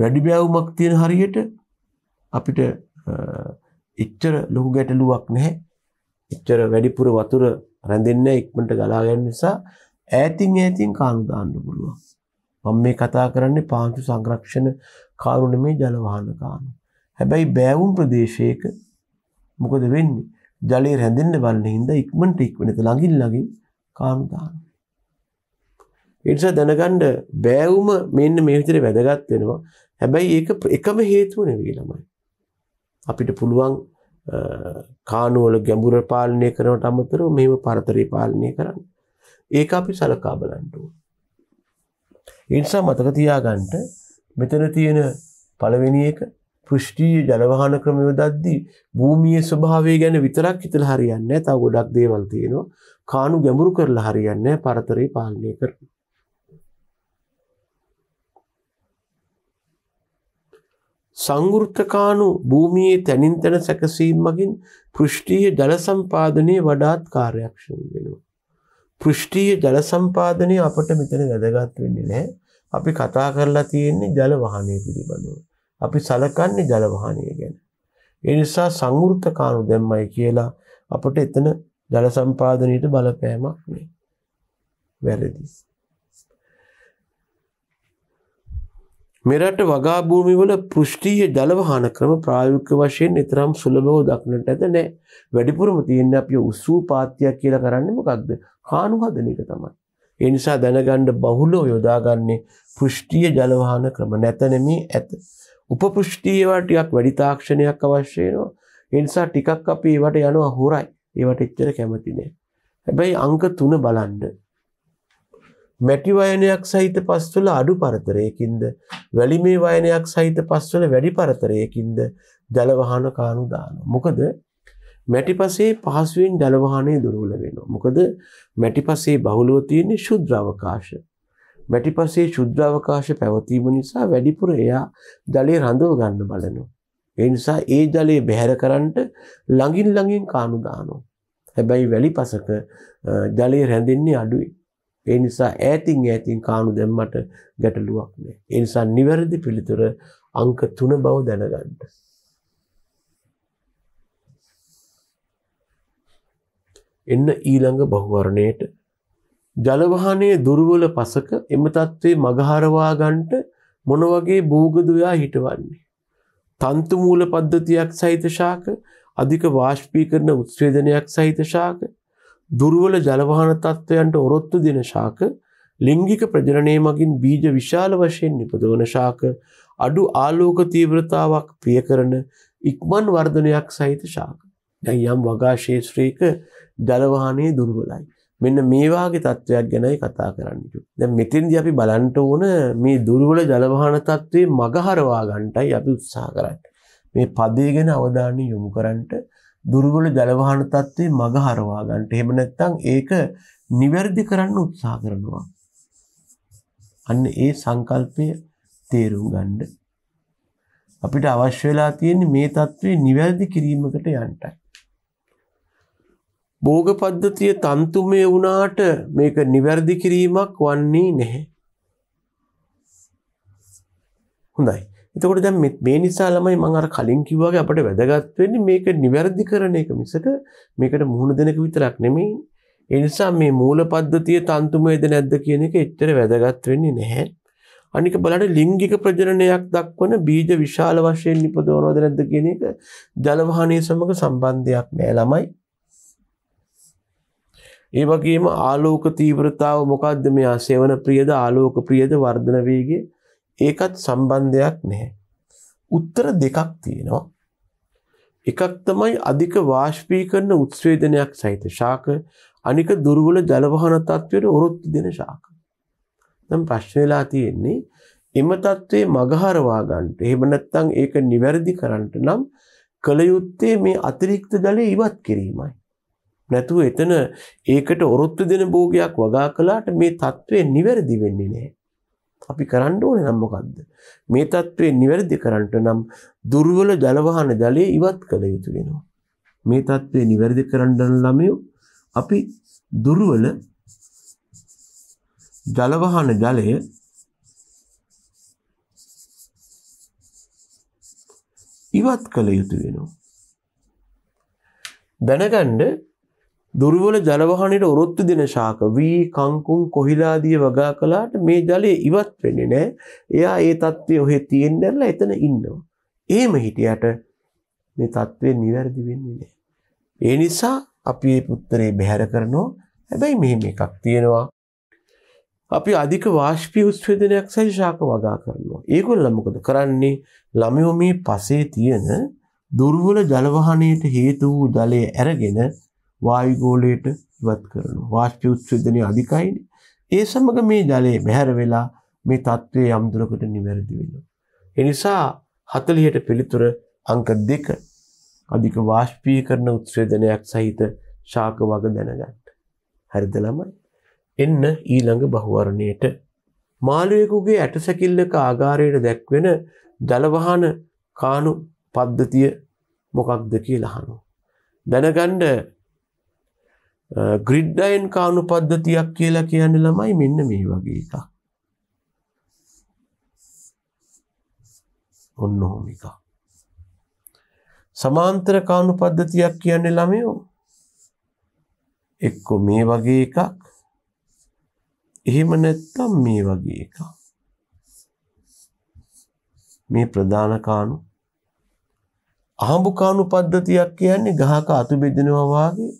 වැඩි බෑවුමක් තියෙන හරියට අපිට එච්චර ලොකු ගැටලුවක් නැහැ. එච්චර වැඩිපුර වතුර රැඳෙන්නේ ඉක්මනට ගලා යන නිසා ඈතින් ඈතින් කාණු දාන්න පුළුවන්. මම මේ කතා කරන්නේ පාංශු සංරක්ෂණ කාරු නෙමේ ජල වාහන කාණු. හැබැයි බෑවුම් ප්‍රදේශයක මොකද වෙන්නේ? ජලය රැඳෙන්න බලන හින්දා ඉක්මනට ඉක්මනට ළඟින් ළඟින් කාන්තාන. එනිසා දැනගණ්ඩ බෑවුම මෙන්න මේවිතර වැදගත් වෙනවා හැබැයි ඒක එකම හේතුව නෙවී ළමයි. අපිට පුළුවන් කානුවල ගැඹුර පාලනය කරනට අමතරව මෙම පරතරය පාලනය කරන්න. ඒක අපි සලකා බලන්ටුව. එනිසා මතක තියාගන්ට මෙතන තියෙන පළවෙනි එක පෘෂ්ටීය ජලවහන ක්‍රමයෝදද්දී භූමිය ස්වභාවය ගැන විතරක් හිතල හරියන්න තව ගොඩක් දේවල් තියෙනවා කානු ගැඹුරු කරලා හරියන්නේ පරතරේ පාලනය කරන. සංගෘතකානු භූමියේ තැනින් තැන සැකසීම් මගින් පෘෂ්ටීය ජල සම්පාදනය වඩාත් කාර්යක්ෂණ වෙනවා. පෘෂ්ටීය ජල සම්පාදනය අපට මෙතන වැදගත් වෙන්නේ නෑ අපි කතා කරලා තියෙන්නේ ජලවහනය පිළිබඳව. අපි සලකන්නේ ජලවහනය ගැන. එනිසා සංගෘතකානු දැම්මයි කියලා අපට එතන ජල සම්පාදනයට බලපෑමක් නේ. වැරදි. මෙරට වගා භූමිවල පෘෂ්ටීය ජලවහන ක්‍රම ප්‍රායෝගික වශයෙන් ඊතරම් සුලභව දක්නට ඇත නෑ. වැඩිපුරම තියෙන්නේ අපි උසූ පාත්‍යයක් කියලා කරන්නේ මොකක්ද? කානු හදන එක තමයි. ඒ නිසා දැනගන්න බහුලව යොදාගන්නේ පෘෂ්ටීය ජලවහන ක්‍රම නැත නෙමේ ඇත. උපපෘෂ්ටීය ටිකක් වැඩි තාක්ෂණයක් අවශ්‍ය වෙනවා. ඒ නිසා ටිකක් අපි ඒවට යනවා හොරයි. ඒවට එච්චර කැමතිනේ. හැබැයි අංක තුන බලන්ඩ. මැටිවයනයක් සහිත පස්වල අඩු පරතරයකින්ද වැලිමේ වයනයක් සහිත පස්වල වැඩි පරතරයකින්ද ජලවහන කානු දාන. මොකද මැටිපසේ පහසුවෙන් ජලවහනය දුරුවල වෙන. මොකද මැටිපසේ බහුලෝතියන්නේ ශුද්‍රවකාශ. මැටිපසේ ශුද්‍රවකාශ පැවතීම නිසා වැඩිපුර එයා ජලය රඳව ගන්න බලනවා. ඒ නිසා ඒ ජලය බැහැර කරන්නට ළඟින් ළඟින් කානු දානවා. හැබැයි වැලි පසක ජලය රැඳෙන්නේ අඩුයි. ඒ නිසා ඈතින් ඈතින් කානු දැම්මට ගැටලුවක් නෑ. ඒ නිසා නිවැරදි පිළිතුර අංක 3 බව දැනගන්න. එන්න ඊළඟ බහුවර්ණයට ජලවහනයේ දුර්වල පසක එම தત્ත්වේ මගහරවා ගන්නට මොන වගේ භූගදුයා හිටවන්නේ තන්තුමූල පද්ධතියක් සහිත ශාක අධික වාශ්පීකරන උත්ස්වේදනයක් සහිත ශාක දුර්වල ජලවාහන තත්ත්වයන්ට ඔරොත්තු දෙන ශාක ලිංගික ප්‍රජනනය මගින් බීජ විශාල වශයෙන් නිපදවන ශාක අඩු ආලෝක තීව්‍රතාවක් ප්‍රිය කරන ඉක්මන් වර්ධනයක් සහිත ශාක. දැන් යම් වගා ශේෂත්‍රීක ජලවාහනයේ දුර්වලයි. මෙන්න මේවාගේ තත්ත්වයක් ගැනයි කතා කරන්නට. දැන් මෙතෙන්දී අපි බලන්න ඕන මේ දුර්වල ජලවහන තත්ත්වේ මගහරවා ගන්නටයි අපි උත්සාහ කරන්නේ. මේ පදේ ගැන අවධානය යොමු කරන්නට දුර්වල ජලවහන තත්ත්වේ මගහරවා ගන්නට. එහෙම නැත්නම් ඒක නිවැරදි කරන්න උත්සාහ කරනවා. අන්න ඒ සංකල්පය තේරුම් ගන්න අපිට අවශ්‍ය වෙලා තියෙන්නේ මේ தત્ත්වේ නිවැරදි කිරීමකට යන්නයි. භෝග පද්ධතිය තන්තුමය වුණාට මේක නිවැරදි කිරීමක් වන්නේ නැහැ. හොඳයි. එතකොට දැන් මේ නිසා ළමයි මම අර කලින් කිව්වා වගේ අපිට වැදගත් වෙන්නේ මේක නිවැරදි කරන එක මිසක මේකට මුහුණ දෙන එක විතරක් නෙමෙයි. ඒ නිසා මේ මූල පද්ධතිය තන්තුමයද නැද්ද කියන එක එච්චර වැදගත් වෙන්නේ නැහැ. අනික බලන්න ලිංගික ප්‍රජනනයක් දක්වන බීජ විශාල වශයෙන් නිපදවනවද නැද්ද කියන එක ජලවහනයේ සමග සම්බන්ධයක් නෑ ළමයි. ඒ වගේම ආලෝක තීව්‍රතාව මොකක්ද මෙයා සෙවන ප්‍රියද ආලෝක ප්‍රියද වර්ධන වේගය ඒකත් සම්බන්ධයක් නැහැ. උත්තර දෙකක් තියෙනවා. එකක් තමයි අධික වාෂ්පීකරණ උත්ස්වේදනයක් සහිත ශාක අනික දුර්වල ජල වහන තත්වයට ඔරොත්තු දෙන ශාක. නම් ප්‍රශ්න වෙලා තියෙන්නේ එම தત્ත්වේ මගහරවා ගන්නට. එහෙම නැත්නම් ඒක නිවැරදි කරන්නට නම් කල යුත්තේ මේ අතිරික්ත ජලය ඉවත් කිරීමයි. නැතුව එතන ඒකට ඔරොත්තු දෙන භෝගයක් වගා කළාට මේ தત્ත්වය නිවැරදි වෙන්නේ නැහැ. අපි කරන්න ඕනේ නම් මොකද්ද? මේ தત્ත්වය නිවැරදි කරන්නට නම් දුර්වල ජලවහන ජලය ඉවත් කළ යුතු වෙනවා. මේ தત્ත්වය නිවැරදි කරන්න ළමයෝ අපි දුර්වල ජලවහන ජලය ඉවත් කළ යුතු වෙනවා. දැනගන්න දුර්වල ජලවහනයට ඔරොත්තු දෙන ශාක වී කංකුම් කොහිලාදිය වගා කලාට මේ ජලය ඉවත් වෙන්නේ නෑ. එයා ඒ தત્ත්වය ඔහෙ තියෙන්න ඇරලා එතන ඉන්නවා. එහෙම හිටියට මේ தત્ත්වය නිවැරදි වෙන්නේ නෑ. ඒ නිසා අපි මේ පුත්‍රේ බැහැර කරනවා. හැබැයි මෙහෙම එකක් තියෙනවා. අපි අධික වාශ්පිය උස්වේදනයක් සහි ශාක වගා කරනවා. ඒගොල්ල මොකද කරන්නේ ළමයෝ මේ පසේ තියෙන දුර්වල ජලවහනයට හේතු වූ ජලය ඇරගෙන වායු ගෝලයට ඉවත් කරනවා. වාෂ්ප උත්සર્ජනය අධිකයිනේ. ඒ සමග මේ ජලය බැහැර වෙලා මේ තත්ත්වයේ යම් දුරකට නිවැරදි වෙනවා. ඒ නිසා 40ට පිළිතුර අංක 2 අධික වාෂ්පීකරණ උත්සේදනයක් සහිත ශාක වග දැනගන්න. හරිද ළමයි? එන්න ඊළඟ බහුවරණයට මාළුවෙකුගේ ඇටසැකිල්ලක ආගාරයට දැක්වෙන ජලවහන කානු පද්ධතිය මොකක්ද කියලා අහනවා. දැනගන්න ග්‍රිඩ්ඩයන් කානු පද්ධතියක් කියලා කියන්න ළමයි මෙන්න මේ වගේ එක. ඔන්න හොම එක. සමාන්තර කානු පද්ධතියක් කියන්නේ ළමයෝ එක්කො මේ වගේ එකක් එහෙම නැත්තම් මේ වගේ එක. මේ ප්‍රධානකානු අහඹු කානු පද්ධතියක් කියන්නේ ගහක අතු බෙදෙනවා වගේ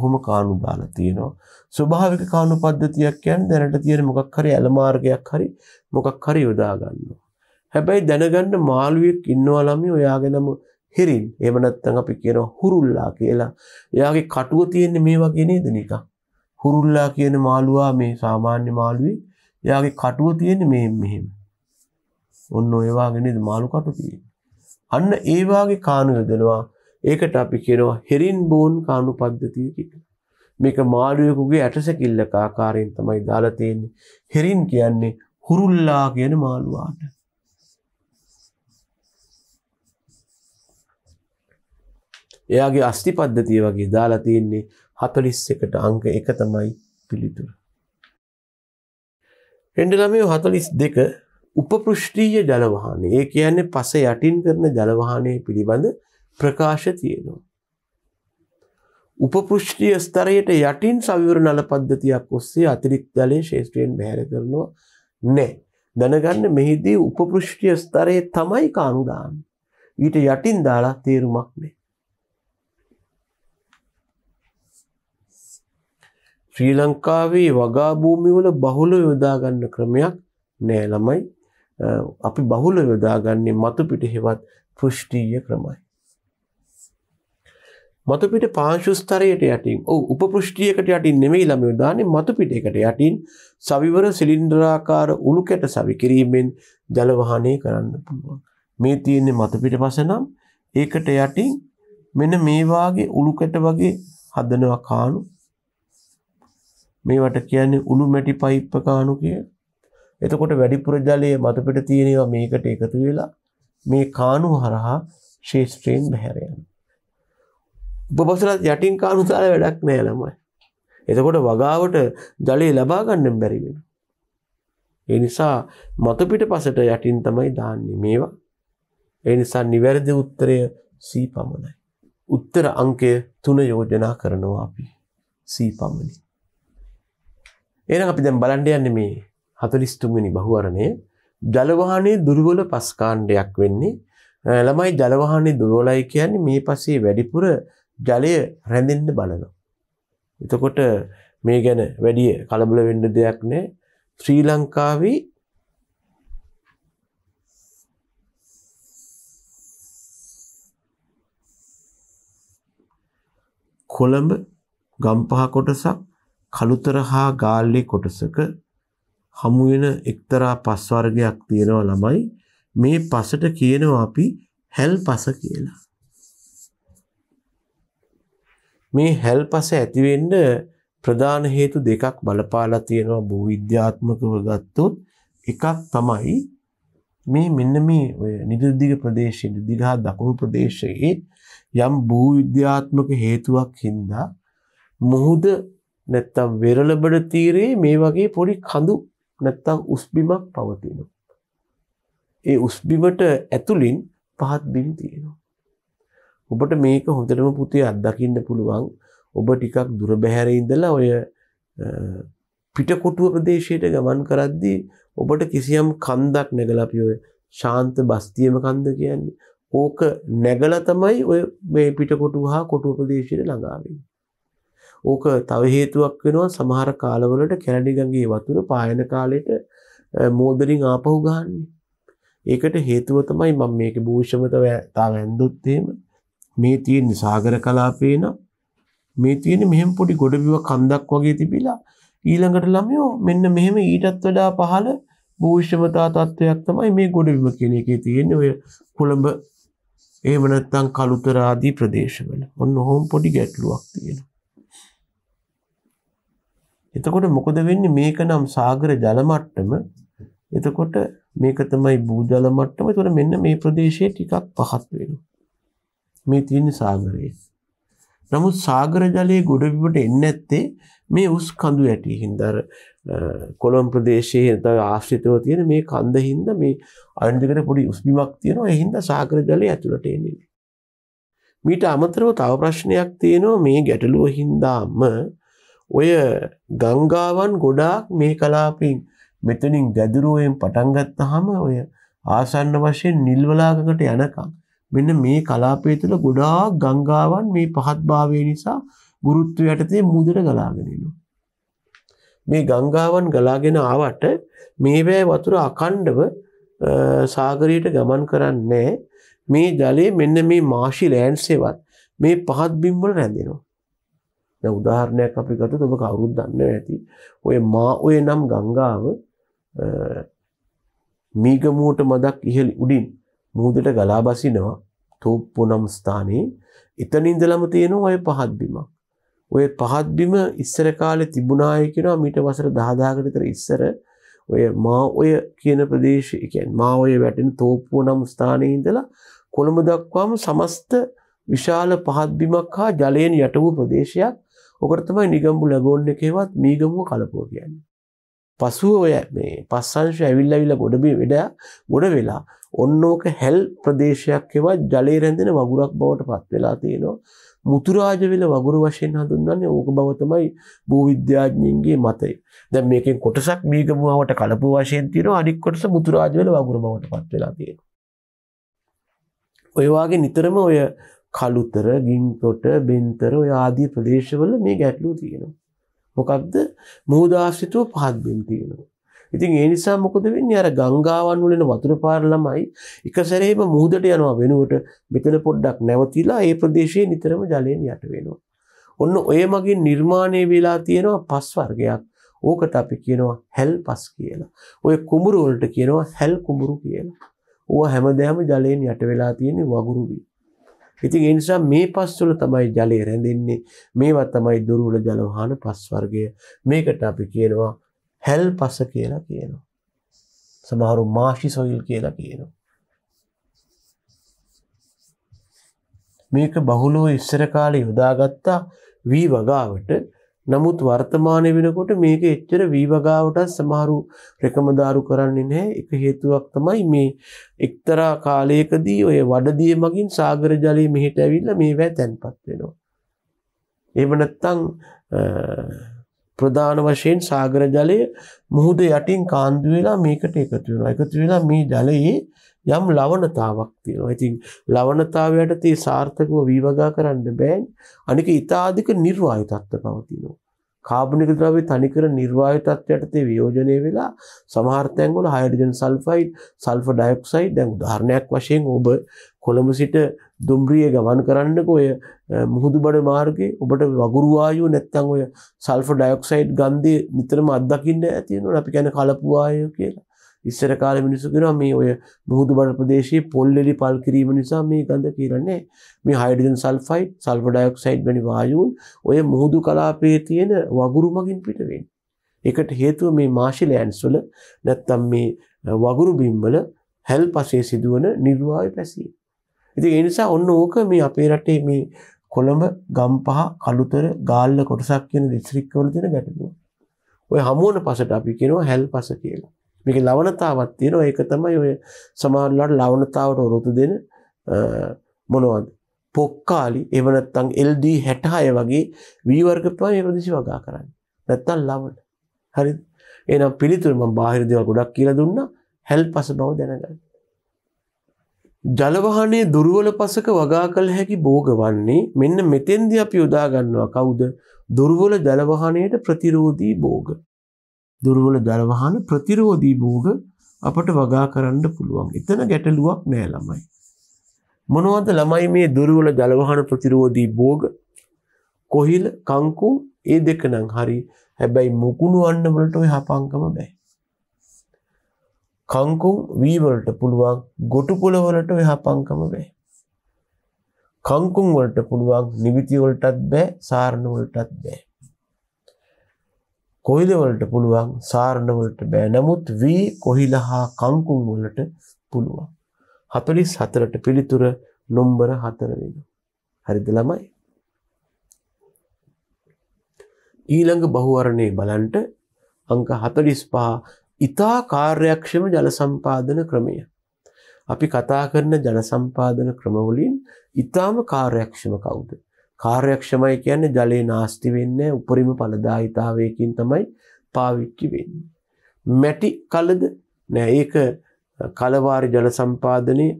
කොහොම කානු දාලා තියෙනවා. ස්වභාවික කානු පද්ධතියක් කියන්නේ දැනට තියෙන මොකක් හරි ඇල මාර්ගයක් හරි මොකක් හරි යොදා ගන්නවා. හැබැයි දැනගන්න මාළුවෙක් ඉන්නවා ළමයි ඔයාගෙනම හිරින්. එහෙම නැත්නම් අපි කියනවා හුරුල්ලා කියලා. එයාගේ කටුව තියෙන්නේ මේ වගේ නේද නිකන්. හුරුල්ලා කියන මාළුවා මේ සාමාන්‍ය මාළුවේ එයාගේ කටුව තියෙන්නේ මේ මෙහෙම. ඔන්න ඔය වගේ නේද මාළු කටු තියෙන්නේ. අන්න ඒ වාගේ කානු යොදනවා ඒකට අපි කියනවා හෙරින් බෝන් කානු පද්ධතිය කියලා. මේක මාළුවෙකුගේ ඇටසැකිල්ලක ආකාරයෙන් තමයි දාලා තියෙන්නේ. හෙරින් කියන්නේ හුරුල්ලා කියන මාළුවාට. එයාගේ අස්ති පද්ධතිය වගේ දාලා තියෙන්නේ 41කට අංක 1 තමයි පිළිතුර. එන්න ළමයෝ 42 උපපෘෂ්ඨීය ජලවාහනය. ඒ කියන්නේ පස යටින් කරන ජලවාහනය පිළිබඳ ප්‍රකාශ තියෙනවා. උපපෘෂ්ටිය ස්තරයට යටින් සවිවර නල පද්ධතියක් ඔස්සේ අතිරික් ජලය ශේෂත්‍රයෙන් බැහැර කරනවා නෑ. දැනගන්න මෙහිදී උපපෘෂ්ටිය ස්තරයේ තමයි කානුදාන්න. ඊට යටින් දාලා තේරුමක් නෑ. ශ්‍රී ලංකාවේ වගා භූමිවල බහුල යොදාගන්න ක්‍රමයක් නෑ ළමයි අපි බහුල යොදාගන්නේ මතු පිට හෙවත් පෘෂ්ටීය ක්‍රමයි. මතුපිට පාංශුස්තරයට යටින් ඔ උපෘෂ්ටියකට යටින් නෙමෙයි ළමයෝ දානේ මතුපිටකට යටින් සවිවර සිලින්ඩරාකාර උළු කැට සවි කිරීමෙන් ජලවහනය කරන්න පුළුවන්. මේ තියෙන්නේ මතුපිට පස නම් ඒකට යටින් මෙන මේවාගේ උළු කැට වගේ හදනවා කාණු මේවට කියන්නේ උළු මැටි පයිප්ප කාණු කිය. එතකොට වැඩිපුර ජලය මතුපිට තියෙනවා මේකට එකතු වෙලා මේ කාණු හරහා ශේෂ්ත්‍රයෙන් බැහැර යනවා. උපපසලත් යටින් කානු තාල වැඩක් නෑ ළමයි. එතකොට වගාවට ජලය ලබාගන්නම් බැරිවෙන. ඒ නිසා මතුපිට පසට යටින් තමයි දාන්නේ මේවා. ඒ නිසා නිවැරදි උත්තරය සී පමණයි. උත්තර අංකය තුන යෝජනා කරනවා අපි සී පමණි. එන අපි දැන් බලන්ඩ යන්න මේ හතලිස්තුමනි බහුවරණය ජලවානයේ දුරුවල පස්කාණ්ඩයක් වෙන්නේ ළමයි ජලවාහනේ දුරෝලයි කියන්නේ මේ පසේ වැඩිපුර ජලය රැඳෙන්ඩ බලනවා. එතකොට මේ ගැන වැඩිය කලබල වෙඩ දෙයක් නෑ ශ්‍රී ලංකාවේ කොළඹ ගම්පහ කොටසක් කළුතර හා ගාල්ලි කොටසක හමුවෙන එක්තරා පස්වර්ගයක් තියෙනවා ළමයි මේ පසට කියනවා අපි හැල් පස කියලා. මේ හැල්පස ඇතිවෙන්න ප්‍රධාන හේතු දෙකක් බලපාලා තියෙනවා භූවිද්‍යාත්මකව ගත්තොත් එකක් තමයි මේ මෙන්න මේ නිදුදිග ප්‍රදේශයේ දිගහා දකුණු ප්‍රදේශයේ යම් භූවිද්‍යාත්මක හේතුවක් හින්දා මුහුද නැත්තම් වෙරළබඩ තීරයේ මේ වගේ පොඩි කඳු නැත්තම් උස්බිමක් පවතිනවා. ඒ උස්බිමට ඇතුලින් පහත් බිම් තියෙනවා. ඔබට මේක හොඳටම පුතේ අත්දකින්න පුළුවන් ඔබ ටිකක් දුර බැහැර ඉඳලා ඔය පිටකොටුව ප්‍රදේශයට ගමන් කරද්දී ඔබට කිසියම් කන්දක් නැගලා අපි ඔය ශාන්ත බස්තියම කන්ද කියන්නේ ඕක නැගලා තමයි ඔය මේ පිටකොටුව හා කොටුව ප්‍රදේශයට ළඟා වෙන්නේ ඕක තව හේතුවක් වෙනවා සමහර කාලවලට කැලණිගඟේ වතුර පායන කාලෙට මෝදරින් ආපහු ගහන්නේ. ඒකට හේතුව තමයි මම මේකේ භූෂමතතාව ඇඳුත් එහෙම මේ තියෙන සාගර කලාපේන මේ තියෙන මෙහෙම පොඩි ගොඩබිම කන්දක් වගේ තිබිලා ඊළඟට ළමයෝ මෙන්න මෙහෙම ඊටත් වඩා පහළ භූෂ්‍යමතා තත්ත්වයක් තමයි මේ ගොඩබිම කියන එකේ තියෙන්නේ ඔය කොළඹ එහෙම නැත්නම් කලුතර ආදී ප්‍රදේශවල ඔන්න ඔහොම පොඩි ගැටලුවක් තියෙනවා. එතකොට මොකද වෙන්නේ මේක නම් සාගර ජල මට්ටම. එතකොට මේක තමයි භූජල මට්ටම. ඒතකොට මෙන්න මේ ප්‍රදේශයේ ටිකක් පහත් වෙනවා. මේ තියෙන සාගරයේ. නමුත් සාගර ජලයේ ගොඩබිමට එන්නේ නැත්තේ මේ උස් කඳු ඇටි හින්දාර කොළොම් ප්‍රදේශයේ ආශ්‍රිතව තියෙන මේ කන්ද හින්දා මේ අන්දිකට පොඩි උස්බිමක් තියෙනවා ඒ හින්දා සාගර ජලය ඇතුළට එන්නේ මීට අමතරව තව ප්‍රශ්නයක් තියෙනවා මේ ගැටලුව හින්දාම ඔය ගංගාවන් ගොඩාක් මේ කලාපින් මෙතනින් ගැදුරුවෙන් පටන් ගත්තාම ඔය ආසන්න වශයෙන් නිල්වලාගකට යනකම් මෙන්න මේ කලාපය තුළ ගොඩාක් ගංගාවන් මේ පහත් භාවය නිසා ගුරුත්ව යටතේ මුදට ගලාගෙන එනවා. මේ ගංගාවන් ගලාගෙන ආවට මේවැය වතුර අකණ්ඩව සාගරයට ගමන් කරන්නේ මේ ජලයේ මෙන්න මේ මාෂි ලෑන්ඩ්සේවත් මේ පහත් බිම් වල රැඳෙනවා. දැන් උදාහරණයක් අපි ගත්තොත් ඔබ කවුරුත් දන්නේ නැති ඔය මා ඔය නම් ගංගාව මීගමුවට මදක් ඉහළ උඩින් මුහුදට ගලා බසිනවා තෝප්පු නම් ස්ථානයේ එතනින්දලම තියෙනවා ඔය පහත් බිමක්. ඔය පහත් බිම ඉස්සර කාලේ තිබුණාය කියනවා මීට වසර 10000කට විතර ඉස්සර ඔය මා ඔය කියන ප්‍රදේශය කියන්නේ මා ඔය වැටෙන තෝප්පුව නම් ස්ථානයේ ඉඳලා කොළඹ දක්වාම සමස්ත විශාල පහත් බිමක් හා ජලයෙන් යට වූ ප්‍රදේශයක්. ඔකට තමයි නිගම්බු ලැබෝන් එකේවත් මීගමුව කලපුව කියන්නේ. පසුව ඔය මේ පස්සංශ ඇවිල්ලවිල ගොඩබි වෙඩ ගොඩ වෙලා ඔන්නෝක හැල් ප්‍රදේශයක් එවා ජලය රැඳෙන වගුරක් බවට පත් වෙලා තියෙනවා. මුතුරාජවෙල වගුරු වශයෙන් හඳුන්වන්නේ ඕක බවතමයි භූවිද්‍යාඥයන්ගේ මතයි. දැන් මේකෙන් කොටසක් බීගමුවට කලපු වශයෙන් තියෙනවා අනික් කොටස මුතුරාජවෙල වගුරු බවට පත් වෙලා තියෙනවා. ඔය වාගේ නිතරම ඔය කළුතර, ගින්තොට, බෙන්තර ඔය ආදී ප්‍රදේශවල මේ ගැටලුව තියෙනවා. මොකක්ද මූදාශ්‍රිතව පහත් බිම් තියෙනවා. ඉතින් ඒ නිසා මොකද වෙන්නේ අර ගංගාවන් වලින වතුර පාර ළමයි එක සැරේම මුහුදට යනවා වෙනුවට මෙතන පොඩ්ඩක් නැවතිලා ඒ ප්‍රදේශයේ නිතරම ජලයෙන් යට වෙනවා. ඔන්න ඔය මගින් නිර්මාණය වෙලා තියෙනවා පස් වර්ගයක්. ඕකට අපි කියනවා හැල් පස් කියලා. ඔය කුඹුරු වලට කියනවා හැල් කුඹුරු කියලා. ඕවා හැමදාම ජලයෙන් යට වෙලා තියෙන වගුරු වී. ඉතින් ඒ නිසා මේ පස් වල තමයි ජලය රැඳෙන්නේ. මේවා තමයි දුර්වල ජල වහන පස් වර්ගය. මේකට අපි කියනවා හැල් පස කියලා කියනවා. සමහරු මාෂි සොයිල් කියලා කියනවා. මේක බහුලව ඉස්සර කාලේ යොදාගත්තා වී වගාවට නමුත් වර්තමානය වෙනකොට මේක එච්චර වීවගාවට සමහරු රෙකමදාරු කරන්නේ නැහැ. එක හේතුවක් තමයි මේ එක්තරා කාලයකදී ඔය වඩදිය මගින් සාගර ජලය මෙහෙට ඇවිල්ලා මේවා තැන්පත් වෙනවා. එහෙම නැත්නම් ප්‍රධාන වශයෙන් සාගර ජලය මුහුද යටින් කාන්දු වෙලා මේකට එකතු වෙනවා. එකතු වෙලා මේ ජලයේ යම් ලවනතාවක් තියෙනවා. ඉතින් ලවනතාවයට තේ සාර්ථකව විවගා කරන්න බෑන්. අනික ඊතාධික නිර්වායු තත්ත්ව පවතිනවා. කාබනික ද්‍රව්‍ය තනිකර නිර්වායු තත්ත්වයට තේ වියෝජනය වෙලා සමහර තැන්වල හයිඩ්‍රජන් සල්ෆයිඩ්, සල්ෆර් ඩයොක්සයිඩ් දැන් උදාහරණයක් වශයෙන් ඔබ කොළඹ සිට දුම්රිය ගමන් කරන්නක ඔය මුහුදුබඩ මාර්ගයේ ඔබට වගුරු වායුව නැත්නම් ඔය සල්ෆර් ඩයොක්සයිඩ් ගන්ධය නිතරම අත්දකින්න ඇතිවෙනවා අපි කියන්නේ කලපු වායුව කියලා. ඉස්සර කාල මිනිසු කෙනවා මේ ඔය මුහුදු බඩ ප්‍රදේශයේ පොල්ලෙලි පල් කිරීම නිසා මේ ගඳ කියරන්නේ මේ හයිඩ්‍රජන් සල්ෆයිඩ් සල්ෆර් ඩයොක්සයිඩ් වැනි වායුන් ඔය මුහුදු කලාපයේ තියෙන වගුරු මගින් පිට වෙන්නේ. ඒකට හේතුව මේ මාෂිලෑන්ඩ්ස් වල නැත්තම් මේ වගුරු බිම් වල හැල්පසේ සිදුවන නිර්වාය පැසීම. ඉතින් ඒ නිසා ඔන්න ඕක මේ අපේ රටේ මේ කොළඹ ගම්පහ කළුතර ගාල්ල කොටසක් කියන දිස්ත්‍රික්කවල තියෙන ගැටලුව. ඔය හමුවන පසට අපි කියනවා හැල්පස කියලා. මේක ලවනතාවක් තියෙන ඒක තමයි ඔය සමාරලාට ලවනතාවට ඔරොතු දෙන මොනවද පොක්කාලි එවනත්තං එල්D හැටහය වගේ වීවර්ගපා ඒවදිසි වගා කරන්න නැත්තල් ලවන හරි එනම් පිළිතුරම බාහිරදව ගොඩක් කියල දුන්න හැල් පස බව දැනගන්න ජලවහනේ දුරුවල පසක වගා කළ හැකි බෝග වන්නේ මෙන්න මෙතෙන්ද අපි යොදාගන්නවා කවුද දුර්වල ජලවහනයට ප්‍රතිරෝධී බෝග දුර්වල දරවහන ප්‍රතිරෝධී භෝග අපට වගා කරන්න පුළුවන්. එතන ගැටලුවක් නෑ ළමයි. මොනවද ළමයි මේ දුර්වල ජලවහන ප්‍රතිරෝධී භෝග? කොහිල, කංකු ඒ දෙක නම් හරි. හැබැයි මුකුණු අන්න වලට ඔය හපංකම බෑ. කංකුම් වී වලට පුළුවන්, ගොටු පොළ වලට ඔය හපංකම බෑ. කංකුම් වලට පුළුවන්, නිවිති වලටත් බෑ, සාරණ වලටත් බෑ. කොයිලවලට පුළුවන් සාරණවලට බෑ නමුත් වී කොහිල හා කංකුම් වලට පුළුවන්. හතලිස් හතරට පිළිතුර නොම්බර හතර වෙන. හරිද ළමයි. ඊළඟ බහුවරණය බලන්ට අංක හතලිස් පා ඉතා කාර්යක්ෂම ජලසම්පාදන ක්‍රමය. අපි කතා කරන ජලසම්පාදන ක්‍රමවලින් ඉතාම කාර්යක්ෂම කවුද. කාර්යක්ෂමයි කියන්නේ ජලය නාස්ති වෙන්නේ උපරිම ඵලදායිතාවයකින් තමයි පාවිච්චි වෙන්නේ. මැටි කලද නෑ ඒක කලවාරි ජල සම්පාදනයේ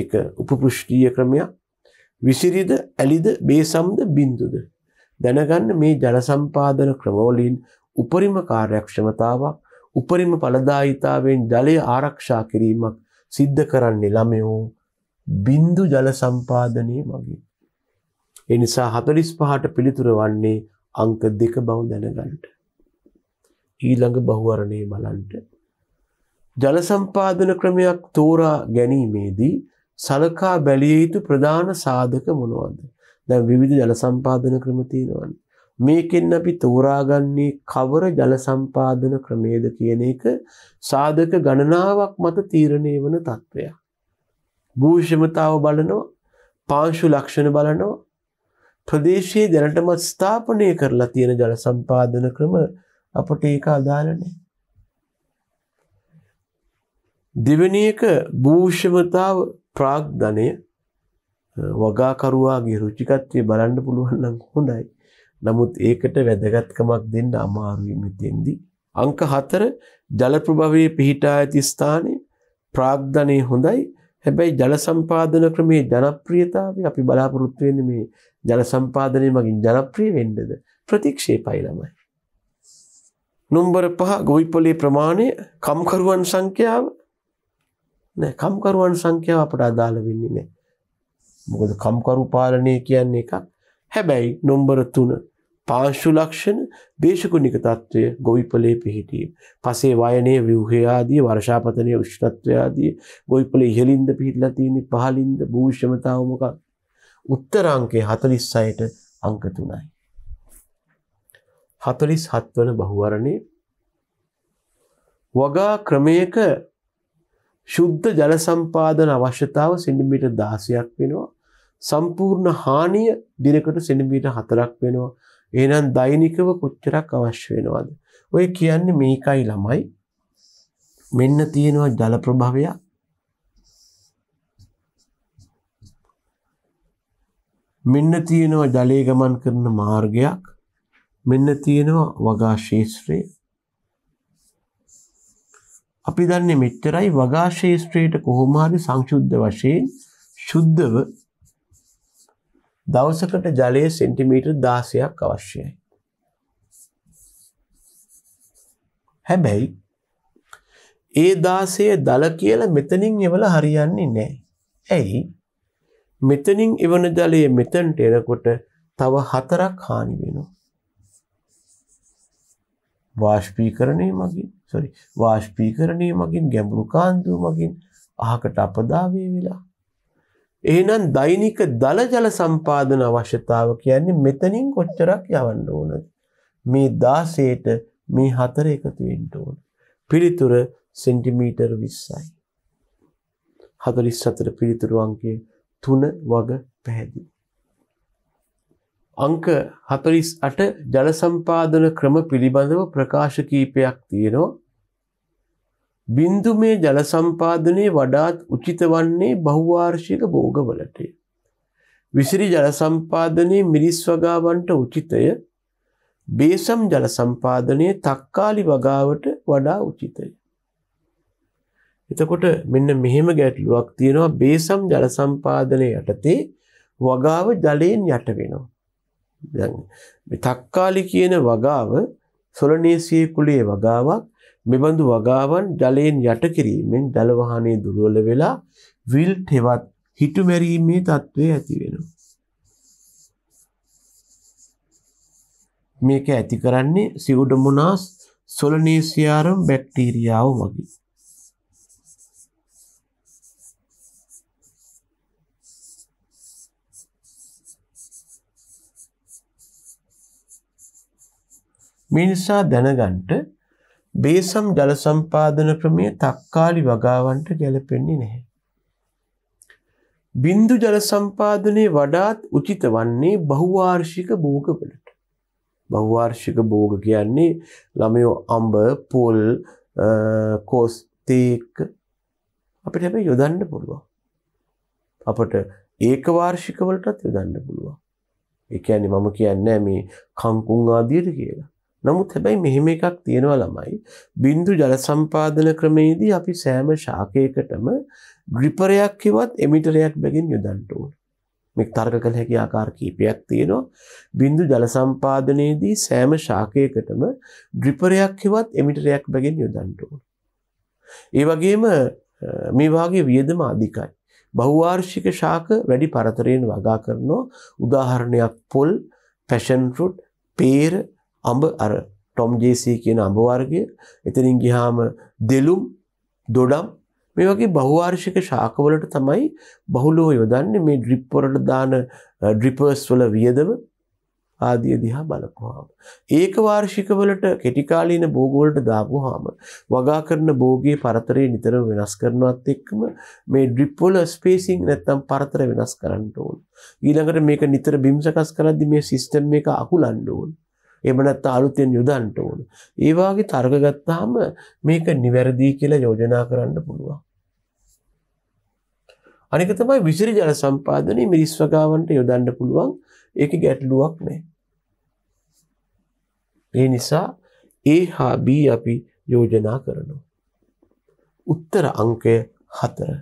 ඒක උපපෘෂ්ඨීය ක්‍රමයක්. විසිරිද ඇලිද බේසම්ද බිඳුද දැනගන්න මේ ජල සම්පාදන ක්‍රමවලින් උපරිම කාර්යක්ෂමතාවක් උපරිම ඵලදායිතාවෙන් ජලය ආරක්ෂා කිරීමක් සිද්ධ කරන්නේ ළමයෝ බින්දු ජල සම්පාදනයේ මගින් ඒ නිසා 45ට පිළිතුර වන්නේ අංක දෙක බව දැනගන්න. ඊළඟ බහුවරණය බලන්න. ජල සම්පාදන ක්‍රමයක් තෝරා ගැනීමේදී සලකා බැලිය යුතු ප්‍රධාන සාධක මොනවද? දැන් විවිධ ජල සම්පාදන ක්‍රම තියෙනවානේ. මේකෙන් අපි තෝරාගන්නේ කවර ජල සම්පාදන ක්‍රමේද කියන එක සාධක ගණනාවක් මත තීරණය වන තත්ත්වයක්. භූෂමතාව බලනවා, පාංශු ලක්ෂණ බලනවා, ප්‍රදේශයේ දැනටමත් ස්ථාපනය කරලා තියෙන ජල සම්පාදන ක්‍රම අපට ඒක අදාළනේ. දෙවෙනි එක භූෂමතාව ප්‍රාග්ධනය වගාකරුවාගේ රුචිකත්වය බලන්න පුළුවන් නම් හොඳයි. නමුත් ඒකට වැදගත්කමක් දෙන්න අමාරුයි මෙතෙන්දී. අංක 4 ජල ප්‍රභවයේ පිහිටා ඇති ස්ථානයේ ප්‍රාග්ධනය හොඳයි. හැබැයි ජල සම්පාදන ක්‍රමේ ජනප්‍රියතාවය අපි බලාපොරොත්තු වෙන්නේ මේ ජන සම්පාදනය මගින් ජනප්‍රිය වෙන්ඩද ප්‍රතික්ෂේපයි ළමයි. නුම්බර පහ ගොයිපොලේ ප්‍රමාණය කම්කරුවන් සංඛ්‍යාව කම්කරුවන් සංඛ්‍යාව අපට අදාළ වෙන්නේ නෑ. මොකද කම්කරු පාලනය කියන්නේ එකක් හැබැයි නොම්බර තුන පාංශු ලක්ෂණ දේශකුණික තත්ත්වය ගොවිපලේ පිහිටීම. පසේ වයනය ව්‍යහයාදී වර්ෂාපතනය විශ්ෂත්වයාදී ගොයිපලේ ඉහලින්ද පිහිටලතියනි පහලින්ද භූෂමතාවමකක් උත්තර අංකය 46ට අංක 3යි. 47 වන බහුවරණේ වගා ක්‍රමයක ශුද්ධ ජල සම්පාදන අවශ්‍යතාව සෙන්ටිමීටර් 16ක් වෙනවා. සම්පූර්ණ හානිය දිනකට සෙන්ටිමීටර් 4ක් වෙනවා. එහෙනම් දෛනිකව කොච්චරක් අවශ්‍ය වෙනවද? ඔය කියන්නේ මේකයි ළමයි. මෙන්න තියෙනවා ජල ප්‍රභවයක්. මෙන්න තියෙනවා ජලය ගමන් කරන මාර්ගයක් මෙන්න තියෙනවා වගා ශේෂත්‍රය අපි දන්නේ මෙච්චරයි වගා ශේෂත්‍රයට කොහොම හරි සංශුද්ධ වශයෙන් සුද්ධව දවසකට ජලය සෙන්ටිමීටර් 16ක් අවශ්‍යයි හැබැයි ඒ 16 දල කියලා මෙතනින් එවලා හරියන්නේ නැහැ ඇයි මෙතනින් එවන ජලය මෙතැන්ට එනකොට තව හතරක් හානි වෙනවා. වාශ්පීකරණය මගින් සොරි වාශ්පීකරණය මගින් ගැඹුරු කාන්දුව මගින් අහකට අපදාවේ වෙලා. ඒනම් දෛනික දළජල සම්පාදන අවශ්‍යතාව කියන්නේ මෙතනින් කොච්චරක් යවන්න ඕනද. මේ දාසේට මේ හතර එකතුවෙන්ට ඕන. පිළිතුර සෙන්ටිමීටර් විස්සයි. හදලිස් සතර පිළිතුරු අංකේ තුන වග පැහැදිලි. අංක හතලිස් අට ජලසම්පාදන ක්‍රම පිළිබඳව ප්‍රකාශ කීපයක් තියෙනවා. බින්දු මේ ජලසම්පාදනය වඩාත් උචිත වන්නේ බහුවාර්ශික බෝගවලටය. විසිරි ජලසම්පාදනයේ මිරිස් වගාවන්ට උචිතය බේසම් ජලසම්පාදනයේ තක්කාලි වගාවට වඩා උචිතය. එතකොට මෙන්න මෙහෙම ගැටලුවක් තියෙනවා බේසම් ජල සම්පාදනය යටතේ වගාව ජලයෙන් යට වෙනවා. තක්කාලි කියන වගාව සොලනේසිය කුලේ වගාවක් මෙබඳු වගාවන් ජලයෙන් යට කිරීමෙන් ජලවහනේ දුර්වල වෙලා විල් තෙවත් හිටු මැරීමේ තත්ත්වය ඇති වෙනවා. මේක ඇති කරන්නේ සිවුඩමුනාස් සොලනේසියාරම් බැක්ටීරියාව වගේ. මිනිසා දැනගන්ට බේසම් ජල සම්පාදන ක්‍රමය තක්කාලි වගාවන්ට ගැලපෙන්නේ නැහැ. බින්දු ජල සම්පාදනය වඩාත් උචිත වන්නේ බහුවාර්ෂික බෝගවලට. බහුවාර්ෂික බෝග කියන්නේ ළමයෝ අම්බ පොල් කෝස්තේක් අපිට හැබැයි යොදන්න පුළුවන්. අපට ඒක වාර්ෂිකවලටත් යොදන්න පුළුවන්. ඒ කියන්නේ මම කියන්නේ මේ කංකුන් ආදියට කියලා. නමුත් හැබැයි මෙහෙම එකක් තියෙනවා ළමයි බින්දු ජල සම්පාදන ක්‍රමයේදී අපි සෑම ශාකයකටම ග්‍රිපරයක් කිවත් එමිටරයක් බැගින් යොදන්ට ඕන. මේ තර්ක කළ හැකි ආකාර කීපයක් තියෙනවා. බින්දු ජල සම්පාදනයේදී සෑම ශාකයකටම ග්‍රිපරයක් කිවත් එමිටරයක් බැගින් යොදන්ට ඕන. ඒ වගේම මේ වාගේ වියදම අධිකයි. බහුවාර්ෂික ශාක වැඩි පරතරයෙන් වගා කරනවා. උදාහරණයක් පොල්, පැෂන් ෆෘට්, පේර අඹ අර ටොම් ජේසී කියන අඹ වර්ගය. එතනින් ගියාම දෙලුම්, දොඩම් මේ වගේ බහුවාර්ෂික ශාකවලට තමයි බහුලව යොදන්නේ මේ ඩ්‍රිප් වලට දාන ඩ්‍රිපර්ස් වල වියදම ආදිය දිහා බලපුවාම ඒක වාර්ෂිකවලට කෙටිකාලීන භෝගවලට දාපුවාම වගා කරන භෝගයේ පරතරය නිතරම වෙනස් කරනවත් එක්කම මේ ඩ්‍රිප් වල ස්පේසිං නැත්තම් පරතර වෙනස් කරන්න ඕන ඊළඟට මේක නිතර බිම් සකස් කරද්දී මේ සිස්ටම් එක අකුලන්න ඕන එමනත් අලුතෙන් යුදන්ට ඕන. ඒවාගේ තර්ගගත්තාම මේක නිවැරදිී කියලා යෝජනා කරන්න පුළුවන්. අනික තමයි විසිරි ජල සම්පාධනය මිරිස්වගාවන්ට යොදන්ඩ පුළුවන් ඒක ගැටලුවක් නෑ. ඒ නිසා ඒ හා බී අපි යෝජනා කරනවා. උත්තර අංකය හතර.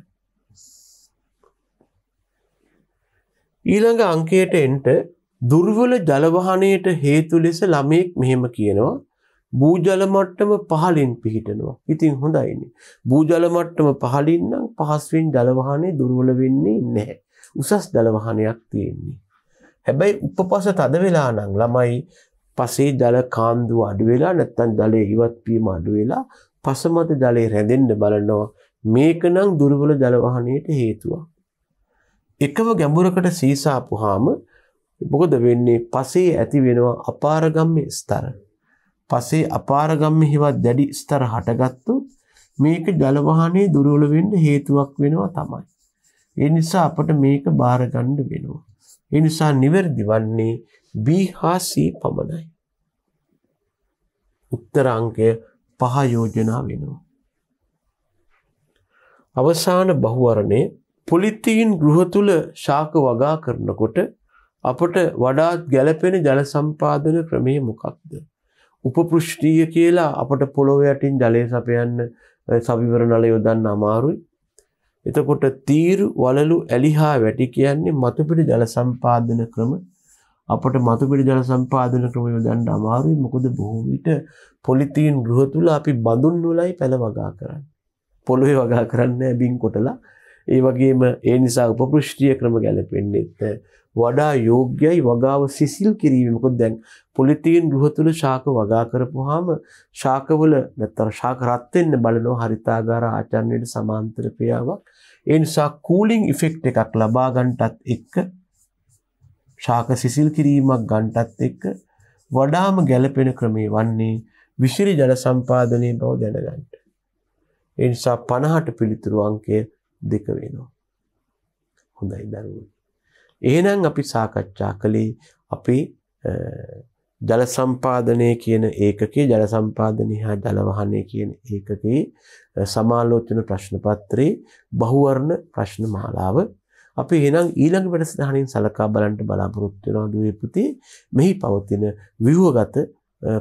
ඊළඟ අංකයට එන්ට දුර්වල ජලවහනයට හේතු ලෙස ළමයෙක් මෙහෙම කියනවා භූජල මට්ටම පහලින් පිහිටනවා. ඉතින් හොඳයිනේ. භූජල මට්ටම පහලින් නම් පහසුවෙන් ජලවහනේ දුර්වල වෙන්නේ නැහැ. උසස් ජලවහනයක් තියෙන්නේ. හැබැයි උපපස තද වෙලා නම් ළමයි පසේ ජල කාන්දුව අඩු වෙලා නැත්නම් ජලයේ ඉවත් වීම අඩු වෙලා පස මත ජලය රැඳෙන්න බලනවා. මේකනම් දුර්වල ජලවහනයට හේතුවක්. එකම ගැඹුරකට සීසාපුවාම මොකද වෙන්නේ පසේ ඇති වෙනවා අපාරගම්ම ස්තර. පසේ අපාරගම්ම හිවත් දැඩි ස්තර හටගත්තු මේක ජලවහනේ දුරවල වෙන්න හේතුවක් වෙනවා තමයි. ඒ නිසා අපට මේක බාරගන්න වෙනවා. ඒ නිසා නිවැරදි වන්නේ B හා C පමණයි. උත්තරාංකය පහ යෝජනා වෙනවා. අවසාන බහුවරණය පොලිතීන් ගෘහ තුළ ශාක වගා කරනකොට අපට වඩාත් ගැලපෙන ජල සම්පාදන ක්‍රමය මොකක්ද. උපපෘෂ්ටීය කියලා අපට පොළොව යටින් ජලය සපයන්න සවිවර නල යොදන්න අමාරුයි. එතකොට තීරු වලලු ඇලිහා වැටි කියන්නේ මතුපිට ජල සම්පාදන ක්‍රම අපට මතුපිට ජල සම්පාදන ක්‍රම යොදන්න අමාරුයි මොකද බොහෝ විට පොලිතීන් ගෘහ තුල අපි බඳුන් වලයි පැල වගා කරන්නේ. පොළොවේ වගා කරන්නේ බින් කොටලා. ඒ වගේම ඒ නිසා උපපෘෂ්ටීය ක්‍රම ගැලපෙන්නේ නැහැ. වඩා යෝග්‍යයි වගාව සිසිල් කිරීම. මොකද දැන් පොලිතීන් ගෘහ තුල ශාක වගා කරපුවාම ශාකවල නැත්තර ශාක රත් වෙන්න බලනවා හරිතාගාර ආචාර්යයට සමාන්තර ක්‍රියාවක්. ඒ නිසා කූලිංగ్ ඉෆෙක්ට් එකක් ලබා ගන්නටත් එක්ක ශාක සිසිල් කිරීමක් ගන්නටත් එක්ක වඩාම ගැළපෙන ක්‍රමේ වන්නේ විසිරි ජල සම්පාදනයේ බව දැනගන්න. ඒ නිසා 50ට පිළිතුරු අංකය දෙක වෙනවා. හොඳයි දරුවෝ එහෙනම් අපි සාකච්ඡා කළේ අපේ ජල සම්පාදනය කියන ඒකකේ ජල සම්පාදනය හා ජල වහනය කියන ඒකකේ සමාලෝචන ප්‍රශ්න පත්‍රයේ බහුවර්ණ ප්‍රශ්න මාලාව අපි එහෙනම් ඊළඟ වැඩසටහනින් සලකා බලන්න බලාපොරොත්තු වෙනවා දුවේ පුතේ මෙහි පවතින විවුවගත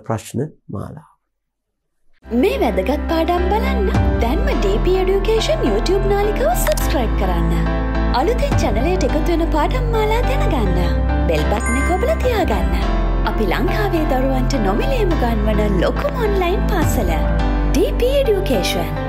ප්‍රශ්න මාලාව මේ වැදගත් පාඩම් බලන්න දැන්ම DP Education YouTube නාලිකාව subscribe කරන්න අලුතින් චැනලයට එකතු වෙන පාඩම් මාලා දැනගන්න. බෙල්බත්න කොබල තියාගන්න. අපි ලංකාවේ දරුවන්ට නොමිලේම ගන්වන ලොකුම ඔන්ලයින් පාසල. DP Education.